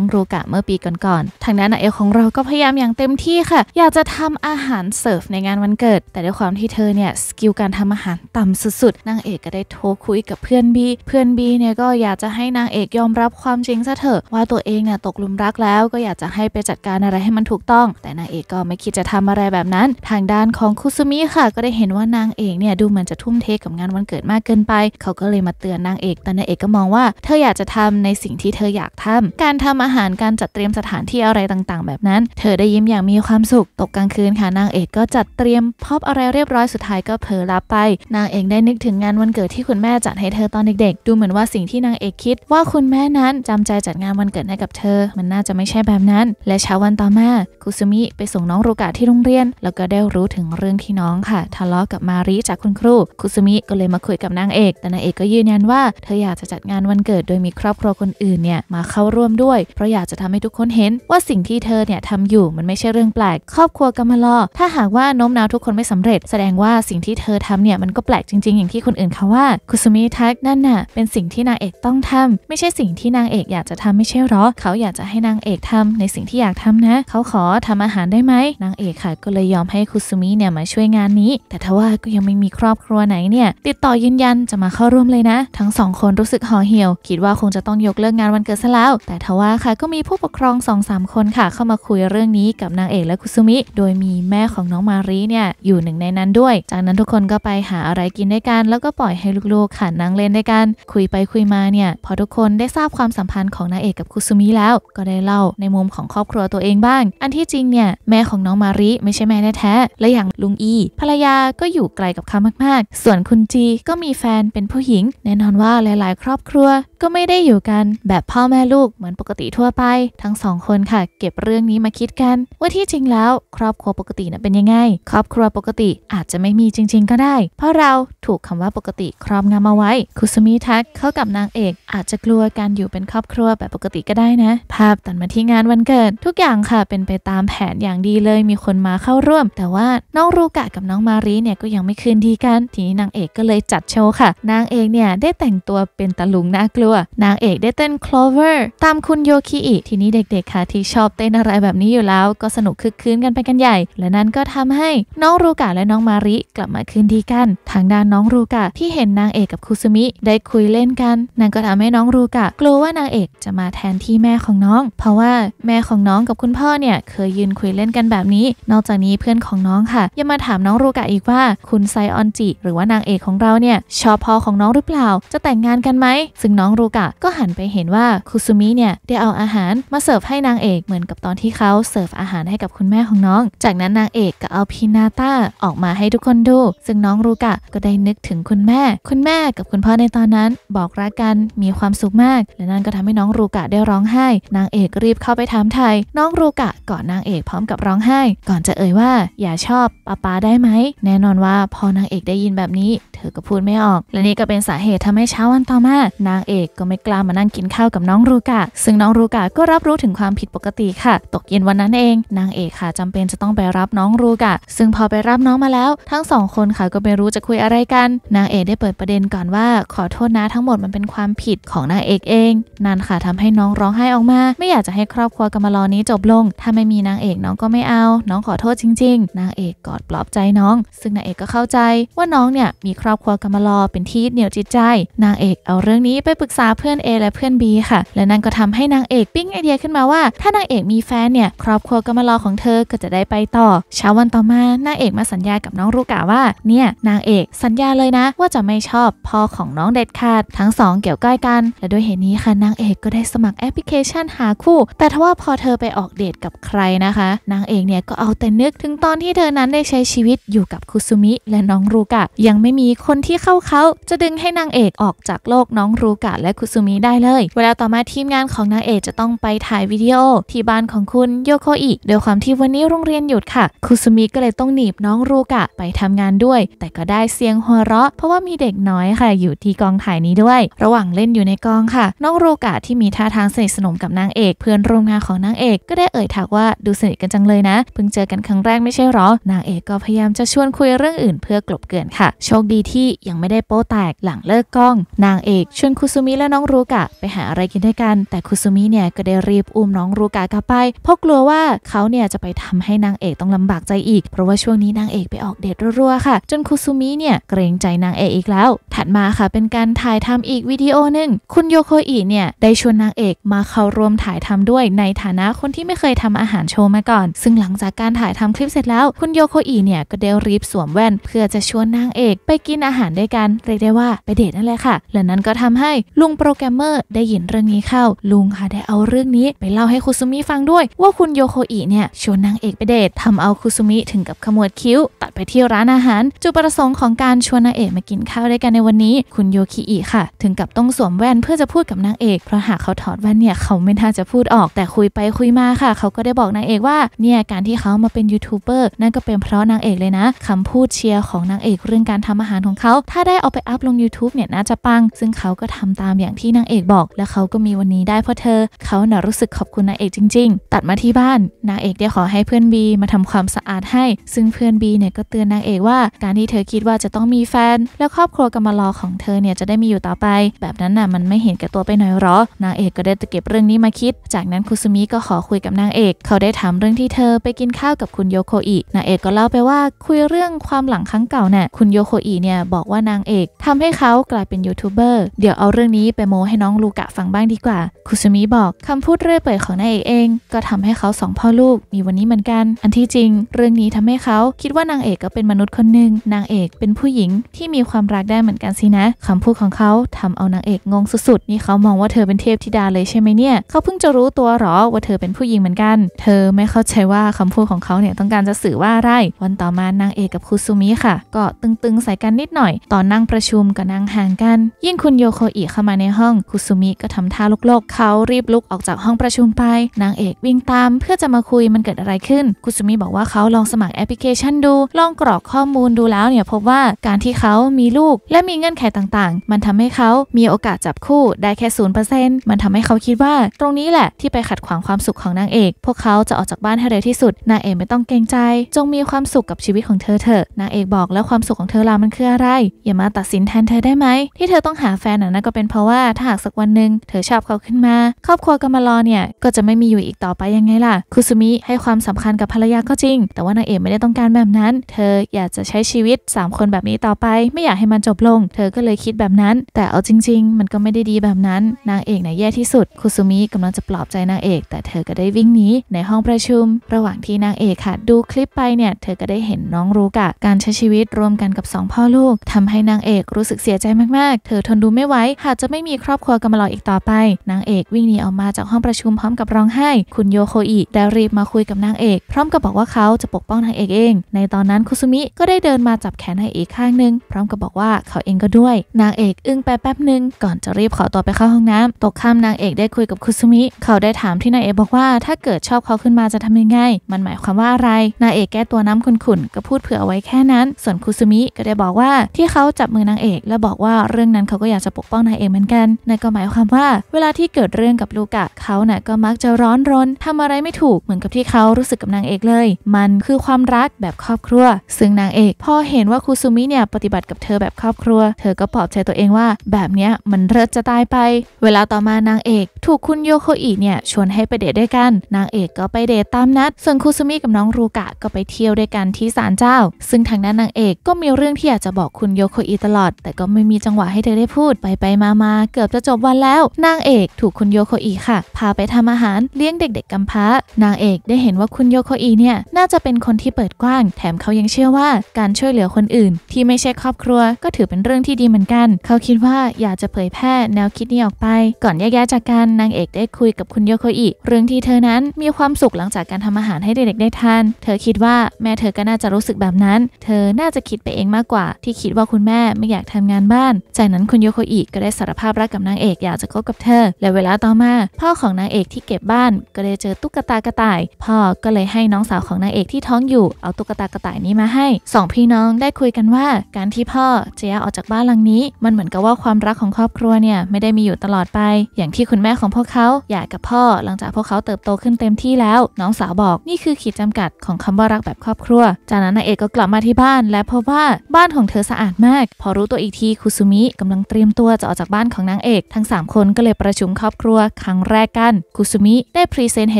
งรูกะเมื่อปีก่อนๆทางด้านเอลของเราก็พยายามอย่างเต็มที่ค่ะ อยากจะทำอาหารเสิร์ฟในงานวันเกิด แต่ด้วยความที่เธอเนี่ยสกิลการทำอาหารต่ำสุดๆนางเอกก็ได้โทรคุยกับเพื่อนบีเพื่อนบีเนี่ยก็อยากจะให้นางเอกยอมรับความจริงซะเถอะว่าตัวเองเนี่ยตกลุมรักแล้วก็อยากจะให้ไปจัดการอะไรให้มันถูกต้อง แต่นางเอกก็ไม่คิดจะทำอะไรแบบนั้น ทางด้านของคุซุมิค่ะก็ได้เห็นว่านางเอกเนี่ยดูเหมือนจะทุ่มเทกับงานวันเกิดมากเกินไป เขาก็เลยมาเตือนนางเอก แต่นางเอกก็มองว่าเธออยากจะทำในสิ่งที่เธออยากทำการทำอาหารการจัดเตรียมสถานที่อะไรต่างๆ แบบนั้น เธอได้ยิ้มอย่างมีความสุข ตกกลางคืนค่ะนางเอกก็จัดเตรียมพอบอะไรเรียบร้อยสุดท้ายก็เผลอลับไป นางเอกได้นึกถึงงานวันเกิดที่คุณแม่จัดให้เธอตอนเด็กๆ ดูเหมือนว่าสิ่งที่นางเอกคิด ว่าคุณแม่นั้นจำใจจัดงานวันเกิดให้กับเธอ มันน่าจะไม่ใช่แบบนั้น และเช้าวันต่อมา คุซุมิไปส่งน้องรูกะที่โรงเรียน แล้วก็ได้รู้ถึงเรื่องที่น้องค่ะ ทะเลาะกับมาริจากคุณครู คุซุมิก็เลยมาคุยกับนางเอกแต่นางเอกก็ยืนยันว่าเธออยากจะจัดงานวันเกิดโดยมีครอบครัวคนอื่นเนี่ยมาเข้าร่วมด้วย เพราะอยากจะทำให้ทุกคนเห็น ว่าสิ่งที่เธอเนี่ยทำอยู่มันไม่ใช่เรื่องแปลก ครอบครัวกำมลอถ้าหากว่าโน้มน้าวทุกคนไม่สำเร็จแสดงว่าสิ่งที่เธอทำเนี่ยมันก็แปลกจริงๆอย่างที่คนอื่นเขาว่าคุซุมิทักนั่นน่ะเป็นสิ่งที่นางเอกต้องทำ ไม่ใช่สิ่งที่นางเอกอยากจะทำไม่ใช่หรอเขาอยากจะให้นางเอกทำในสิ่งที่อยากทำนะ เขาขอทำอาหารได้ไหมนางเอกค่ะก็เลยยอมให้คุซุมิเนี่ยมาช่วยงานนี้แต่ทว่าก็ยังไม่มีครอบครัวไหนเนี่ยติดต่อยืนยันจะมาเข้าร่วมเลยนะทั้งสองคนรู้สึกห่อเหี่ยว คิดว่าคงจะต้องยกเลิกงานวันเกิดซะแล้ว แต่ทว่าค่ะก็มีผู้ปกครอง2อสคนค่ะ เข้ามาคุยเรื่องนี้กับนางเอกและคุซุมิโดยมีแม่ของน้องมารีเนี่ยอยู่หนึ่งในนั้นด้วย จากนั้นทุกคนก็ไปหาอะไรกินด้วยกัน แล้วก็ปล่อยให้ลูกๆค่ะนั่งเล่นด้วยกัน คุยไปคุยมาเนี่ยพอทุกคนได้ทราบความสัมพันธ์ของนางเอกกับคุซุมิแล้วก็ได้เล่าในมุมของครอบครัวตัวเองบ้าง อันที่จริงเนี่ยแม่ของน้องมารีไม่ใช่แม่แท้ๆและอย่างลุงอี ภรรยาก็อยู่ไกลกับเขามากๆ ส่วนคุณจีก็มีแฟนเป็นผู้หญิงแน่นอนว่าหลาย ๆ ครอบครัวก็ไม่ได้อยู่กันแบบพ่อแม่ลูกเหมือนปกติทั่วไป ทั้งสองคนค่ะ เก็บเรื่องนี้มาคิดกัน ว่าที่จริงแล้วครอบครัวปกตินะเป็นยังไง ครอบครัวปกติอาจจะไม่มีจริง ๆ ก็ได้ เพราะเราถูกคำว่าปกติครอบงำมาไว้คุสมิทักเข้ากับนางเอกอาจจะกลัวการอยู่เป็นครอบครัวแบบปกติก็ได้นะ ภาพตัดมาที่งานวันเกิดทุกอย่างค่ะเป็นไปตามแผนอย่างดีเลยมีคนมาเข้าร่วม แต่ว่าน้องรูกะกับน้องมารีเนี่ยก็ยังไม่คืนดีกัน ทีนี้นางเอกก็เลยจัดโชว์ค่ะ นางเอกเนี่ยได้ได้แต่งตัวเป็นตะลุงน่ากลัว นางเอกได้เต้นคลอเวอร์ตามคุณโยคิอิทีนี้เด็ก ๆ ค่ะที่ชอบเต้นอะไรแบบนี้อยู่แล้ว ก็สนุกคึกคืนกันไปกันใหญ่ และนั้นก็ทำให้น้องรูกะและน้องมาริ กลับมาคืนดีกัน ทางด้านน้องรูกะที่เห็นนางเอกกับคุซุมิได้คุยเล่นกัน นางก็ทำให้น้องรูกะ กลัวว่านางเอกจะมาแทนที่แม่ของน้อง เพราะว่าแม่ของน้องกับคุณพ่อเนี่ย เคยยืนคุยเล่นกันแบบนี้ นอกจากนี้เพื่อนของน้องค่ะยังมาถามน้องรูกะอีกว่าคุณไซออนจิหรือว่านางเอกของเราเนี่ยชอบพ่อของน้องหรือเปล่าจะแต่งงานกันไหม ซึ่งน้องรูกะก็หันไปเห็นว่าคุซุมิเนี่ยได้เอาอาหารมาเสิร์ฟให้นางเอกเหมือนกับตอนที่เขาเสิร์ฟอาหารให้กับคุณแม่ของน้อง จากนั้นนางเอกก็เอาพินาต้าออกมาให้ทุกคนดู ซึ่งน้องรูกะก็ได้นึกถึงคุณแม่ คุณแม่กับคุณพ่อในตอนนั้น บอกรักกันมีความสุขมาก และนั่นก็ทำให้น้องรูกะได้ร้องไห้ นางเอกรีบเข้าไปถามไทยน้องรูกะกอดนางเอกพร้อมกับร้องไห้ ก่อนจะเอ่ยว่า อย่าชอบป้าป้าได้ไหม แน่นอนว่าพอนางเอกได้ยินแบบนี้เธอก็พูดไม่ออก และนี่ก็เป็นสาเหตุทำให้เช้าวันต่อมา นางเอกก็ไม่กล้ามานั่งกินข้าวกับน้องรูกะ ซึ่งน้องรูกะก็รับรู้ถึงความผิดปกติค่ะ ตกเย็นวันนั้นเอง นางเอกค่ะจำเป็นจะต้องไปรับน้องรูกะ ซึ่งพอไปรับน้องมาแล้ว ทั้งสองคนค่ะก็ไม่รู้จะคุยอะไรกัน นางเอกได้เปิดประเด็นก่อนว่าขอโทษนะทั้งหมดมันเป็นความผิดของนางเอกเองนั่นค่ะทำให้น้องร้องไห้ออกมา ไม่อยากจะให้ครอบครัวกำมาลอนี้จบลง ถ้าไม่มีนางเอกน้องก็ไม่เอา น้องขอโทษจริงๆ นางเอกกอดปลอบใจน้อง ซึ่งนางเอกก็เข้าใจว่าน้องเนี่ยมีครอบครัวกำมาลอเป็นที่เหนี่ยวจิตใจนางเอกเอาเรื่องนี้ไปปรึกษาเพื่อน A และเพื่อน B ค่ะ และนั่นก็ทำให้นางเอกปิ้งไอเดียขึ้นมาว่า ถ้านางเอกมีแฟนเนี่ย ครอบครัวก็มารอของเธอก็จะได้ไปต่อเช้าวันต่อมานางเอกมาสัญญากับน้องรูกะว่าเนี่ยนางเอกสัญญาเลยนะ ว่าจะไม่ชอบพ่อของน้องเด็ดขาดทั้งสองเกี่ยวก้อยกัน และด้วยเหตุนี้ค่ะนางเอกก็ได้สมัครแอปพลิเคชันหาคู่ แต่ทว่าพอเธอไปออกเดทกับใครนะคะ นางเอกเนี่ยก็เอาแต่นึกถึงตอนที่เธอนั้นได้ใช้ชีวิตอยู่กับคุซุมิและน้องรูกะ ยังไม่มีคนที่เข้าเขาจะดึงให้นางเอกอกออกจากโลกน้องรูกะและคุซุมิได้เลยเวลาต่อมาทีมงานของนางเอกจะต้องไปถ่ายวิดีโอ ที่บ้านของคุณโยโคอิด้วยความที่วันนี้โรงเรียนหยุดค่ะคุซุมิก็เลยต้องหนีบน้องรูกะไปทำงานด้วยแต่ก็ได้เสียงหัวเราะเพราะว่ามีเด็กน้อยค่ะอยู่ที่กองถ่ายนี้ด้วย ระหว่างเล่นอยู่ในกองค่ะ น้องรูกะที่มีท่าทางสนิทสนมกับนางเอก เพื่อนร่วมงานของนางเอก ก็ได้เอ่ยถักว่าดูสนิทกันจังเลยนะเพิ่งเจอกันครั้งแรกไม่ใช่หรอนางเอกก็พยายามจะชวนคุยเรื่องอื่นเพื่อกลบเกลื่อนค่ะโชคดีที่ยังไม่ได้โป้แตกหลังเลิกกล้องนางเอกชวนคุซุมิและน้องรูกะ ไปหาอะไรกินด้วยกันแต่คุซุมิเนี่ยก็ได้รีบอุ้มน้องรูกะกลับไปเพราะกลัวว่าเขาเนี่ยจะไปทำให้นางเอกต้องลำบากใจอีกเพราะว่าช่วงนี้นางเอกไปออกเดทรัวๆค่ะ จนคุซุมิเนี่ย เกรงใจนางเอกอีกแล้วถัดมาค่ะเป็นการถ่ายทำอีกวิดีโอหนึ่งคุณโยโคอิเนี่ยได้ชวนนางเอกมาเข้าร่วมถ่ายทำด้วย ในฐานะคนที่ไม่เคยทำอาหารโชว์มาก่อน ซึ่งหลังจากการถ่ายทำคลิปเสร็จแล้วคุณโยโคอิเนี่ยก็ได้รีบสวมแว่นเพื่อจะชวนนางเอกไปกินอาหารด้วยกันเรียกได้ว่าไปเดทนั่นแหละค่ะ และนั้นก็ทำให้ลุงโปรแกรมเมอร์ ได้ยินเรื่องนี้เข้าลุงค่ะได้เอาเรื่องนี้ไปเล่าให้คุซุมิฟังด้วย ว่าคุณโยโคอิเนี่ยชวนนางเอกไปเดททาเอาคุซุมิถึงกับขมวดคิ้วตัดไปที่ร้านอาหาร จุดประสงค์ของการชวนนางเอกมากินข้าวด้วยกันในวันนี้ คุณโยคิอิค่ะ ถึงกับต้องสวมแว่นเพื่อจะพูดกับนางเอกเพราะหากเขาถอดแว่นเนี่ยเขาไม่น่าจะพูดออกแต่คุยไปคุยมาค่ะ เขาก็ได้บอกนางเอกว่าเนี่ยการที่เขามาเป็นยูทูบเบอร์นั่นก็เป็นเพราะนางเอกเลยนะ คำพูดเชียร์ของนางเอกเรื่องการทำอาหารของเขา ถ้าได้เอาไปอัพลง YouTube เนี่ยน่าจะปังซึ่งเขาก็ทำตามอย่างที่นางเอกบอกและเขาก็มีวันนี้ได้เพราะเธอเขาน่ะรู้สึกขอบคุณนางเอกจริง ๆ ตัดมาที่บ้าน นางเอกได้ขอให้เพื่อนบีมาทำความสะอาดให้ซึ่งเพื่อนบีเนี่ยก็เตือนนางเอกว่าการที่เธอคิดว่าจะต้องมีแฟนและครอบครัวกำมารอของเธอเนี่ยจะได้มีอยู่ต่อไป แบบนั้นน่ะมันไม่เห็นแก่ตัวไปหน่อยหรอนางเอกก็ได้เก็บเรื่องนี้มาคิด จากนั้นคุซุมิก็ขอคุยกับนางเอกเขาได้ถามเรื่องที่เธอไปกินข้าวกับคุณโยโคอินางเอกก็เล่าไปว่า คุยเรื่องความหลังครั้งเก่าเนี่ยคุณโยโคอิเนี่ยบอกว่านางเอกทำให้เขากายเป็นยูทูบเบอร์เดี๋ยวเอาเรื่องนี้ไปโมให้น้องลูกะฟังบ้างดีกว่า คุซุมิบอกคำพูดเรื่อยเปื่อยของนายเอกเอง ก็ทำให้เขาสองพ่อลูกมีวันนี้เหมือนกัน อันที่จริง เรื่องนี้ทำให้เขา คิดว่านางเอกก็เป็นมนุษย์คนหนึ่ง นางเอกเป็นผู้หญิงที่มีความรักได้เหมือนกันสินะ คำพูดของเขาทำเอานางเอกงงสุดๆ นี่เขามองว่าเธอเป็นเทพธิดาเลยใช่ไหมเนี่ย เขาเพิ่งจะรู้ตัวหรอว่าเธอเป็นผู้หญิงเหมือนกัน เธอไม่เข้าใจว่าคำพูดของเขาเนี่ยต้องการจะสื่อว่าอะไร วันต่อมานางเอกกับคุซุมิค่ะก็ตึงๆใส่กันนิดหน่อยตอนนั่งประชุมกบนางฮาางกันยิ่งคุณโยโคอิเข้ามาในห้องคุซุมิก็ทำท่าลุกๆ เขารีบลุกออกจากห้องประชุมไป นางเอกวิ่งตามเพื่อจะมาคุยมันเกิดอะไรขึ้นคุซุมิบอกว่าเขาลองสมัครแอปพลิเคชันดูลองกรอกข้อมูลดูแล้วเนี่ยพบว่าการที่เขามีลูกและมีเงื่อนไขต่างๆ มันทำให้เขามีโอกาสจับคู่ได้แค่ศูนย์์์เเปอรซ็นตมันทำให้เขาคิดว่า ตรงนี้แหละที่ไปขัดขวางความสุขของนางเอก พวกเขาจะออกจากบ้านให้เร็วที่สุด นางเอกไม่ต้องเกรงใจ จงมีความสุขกับชีวิตของเธอเถอะนางเอกบอกแล้วความสุขของเธอลามันคืออะไรอย่ามาตัดสินแทนเธอได้ไหมที่เธอต้องหาแฟนนั่นก็เป็นเพราะว่าถ้าหากสักวันหนึ่งเธอชอบเขาขึ้นมา ครอบครัวกามารอเนี่ย ก็จะไม่มีอยู่อีกต่อไปยังไงล่ะคุซุมิให้ความสำคัญกับภรรยาก็จริง แต่ว่านางเอกไม่ได้ต้องการแบบนั้น เธออยากจะใช้ชีวิต 3 คนแบบนี้ต่อไป ไม่อยากให้มันจบลง เธอก็เลยคิดแบบนั้น แต่เอาจริงๆ มันก็ไม่ได้ดีแบบนั้น นางเอกเนี่ยแย่ที่สุดคุซุมิกำลังจะปลอบใจนางเอก แต่เธอก็ได้วิ่งหนีในห้องประชุม ระหว่างที่นางเอกค่ะดูคลิปไปเนี่ยเธอก็ได้เห็นน้องรู้กะการใช้ชีวิตรวมกันกับ2พ่อลูก ทำให้นางเอกรู้สึกเสียใจมมากเธอทนดูไม่ไหวหากจะไม่มีครอบครัวกำมลออีกต่อไป นางเอกวิ่งหนีออกมาจากห้องประชุมพร้อมกับร้องไห้ คุณโยโคอิได้รีบมาคุยกับนางเอกพร้อมกับบอกว่าเขาจะปกป้องนางเอกเอง ในตอนนั้นคุซุมิก็ได้เดินมาจับแขนนางเอกข้างหนึ่งพร้อมกับบอกว่าเขาเองก็ด้วย นางเอกอึ้งไปแป๊บหนึ่งก่อนจะรีบขอตัวไปเข้าห้องน้ำ ตกค่านางเอกได้คุยกับคุซุมิเขาได้ถามที่นางเอกบอกว่า ถ้าเกิดชอบเขาขึ้นมาจะทำยังไงมันหมายความว่าอะไรนางเอกแก้ตัวน้ำขุ่นๆก็พูดเผื่อไว้แค่นั้น ส่วนคุซุมิก็ได้บอกว่าที่เขาจับมือนางเอกและบอกว่าเรื่องนั้นเขาก็อยากจะปกป้องนายเองเหมือนกันนั่นก็หมายความว่า เวลาที่เกิดเรื่องกับลูกะเขาน่ยก็มักจะร้อนรนทำอะไรไม่ถูกเหมือนกับที่เขารู้สึกกับนางเอกเลย มันคือความรักแบบครอบครัว ซึ่งนางเอกพอเห็นว่าคูซูมิเนี่ยปฏิบัติกับเธอแบบครอบครัว เธอก็ปลอบใจตัวเองว่า แบบเนี้ยมันเลิศจะตายไป เวลาต่อมานางเอก ถูกคุณโยโคอิเนี่ยชวนให้ไปเดทด้วยกัน นางเอกก็ไปเดทตามนัดส่วนคูซูมิกับน้องรูกะก็ไปเที่ยวด้วยกันที่ศาลเจ้า ซึ่งทางด้านนางเอกก็มีเรื่องที่อยากจะบอกคุณโยโคอิตลอด แต่ก็ไม่มีจังหวะให้เธอได้พูดไปไปมามา เกือบจะจบวันแล้ว นางเอกถูกคุณโยโคอีค่ะ พาไปทำอาหารเลี้ยงเด็ก ๆกำพร้านางเอกได้เห็นว่าคุณโยโคอีเนี่ยน่าจะเป็นคนที่เปิดกว้าง แถมเขายังเชื่อว่า การช่วยเหลือคนอื่น ที่ไม่ใช่ครอบครัว ก็ถือเป็นเรื่องที่ดีเหมือนกันเขาคิดว่าอยากจะเผยแพร่ แนวคิดนี้ออกไป ก่อนแยกย้ายจากกันนางเอกได้คุยกับคุณโยโคอิเรื่องที่เธอนั้นมีความสุขหลังจากการทำอาหารให้เด็กๆได้ทาน เธอคิดว่าแม่เธอก็น่าจะรู้สึกแบบนั้น เธอน่าจะคิดไปเองมากกว่า ที่คิดว่าคุณแม่ไม่อยากทำงานบ้านานจากนั้นคุณโยโคอิก็ได้สารภาพรักกับนางเอกอยากจะคบกับเธอและเวลาต่อมา พ่อของนางเอกที่เก็บบ้านก็ได้เจอตุ๊กตากระต่าย พ่อก็เลยให้น้องสาวของนางเอกที่ท้องอยู่เอาตุ๊กตากระต่ายนี้มาให้สองพี่น้องได้คุยกันว่า การที่พ่อจะย้ายออกจากบ้านหลังนี้ มันเหมือนกับว่าความรักของครอบครัวเนี่ยไม่ได้มีอยู่ตลอดไป อย่างที่คุณแม่ของพวกเขาอยากกับพ่อหลังจากพวกเขาเติบโตขึ้นเต็มที่แล้ว น้องสาวบอกนี่คือขีดจำกัดของคำว่ารักแบบครอบครัว จากนั้นนางเอกก็กลับมาที่บ้าน และพบว่าบ้านของเธอสะอาดมาก พอรู้ตัวอีกทีคุซุมิกำลังเตรียมตัวจะออกจากบ้านของนางเอก ทั้ง3 คนก็เลยประชุมครอบครัวครั้งแรกกันคุซุมิได้พรีเซนต์เห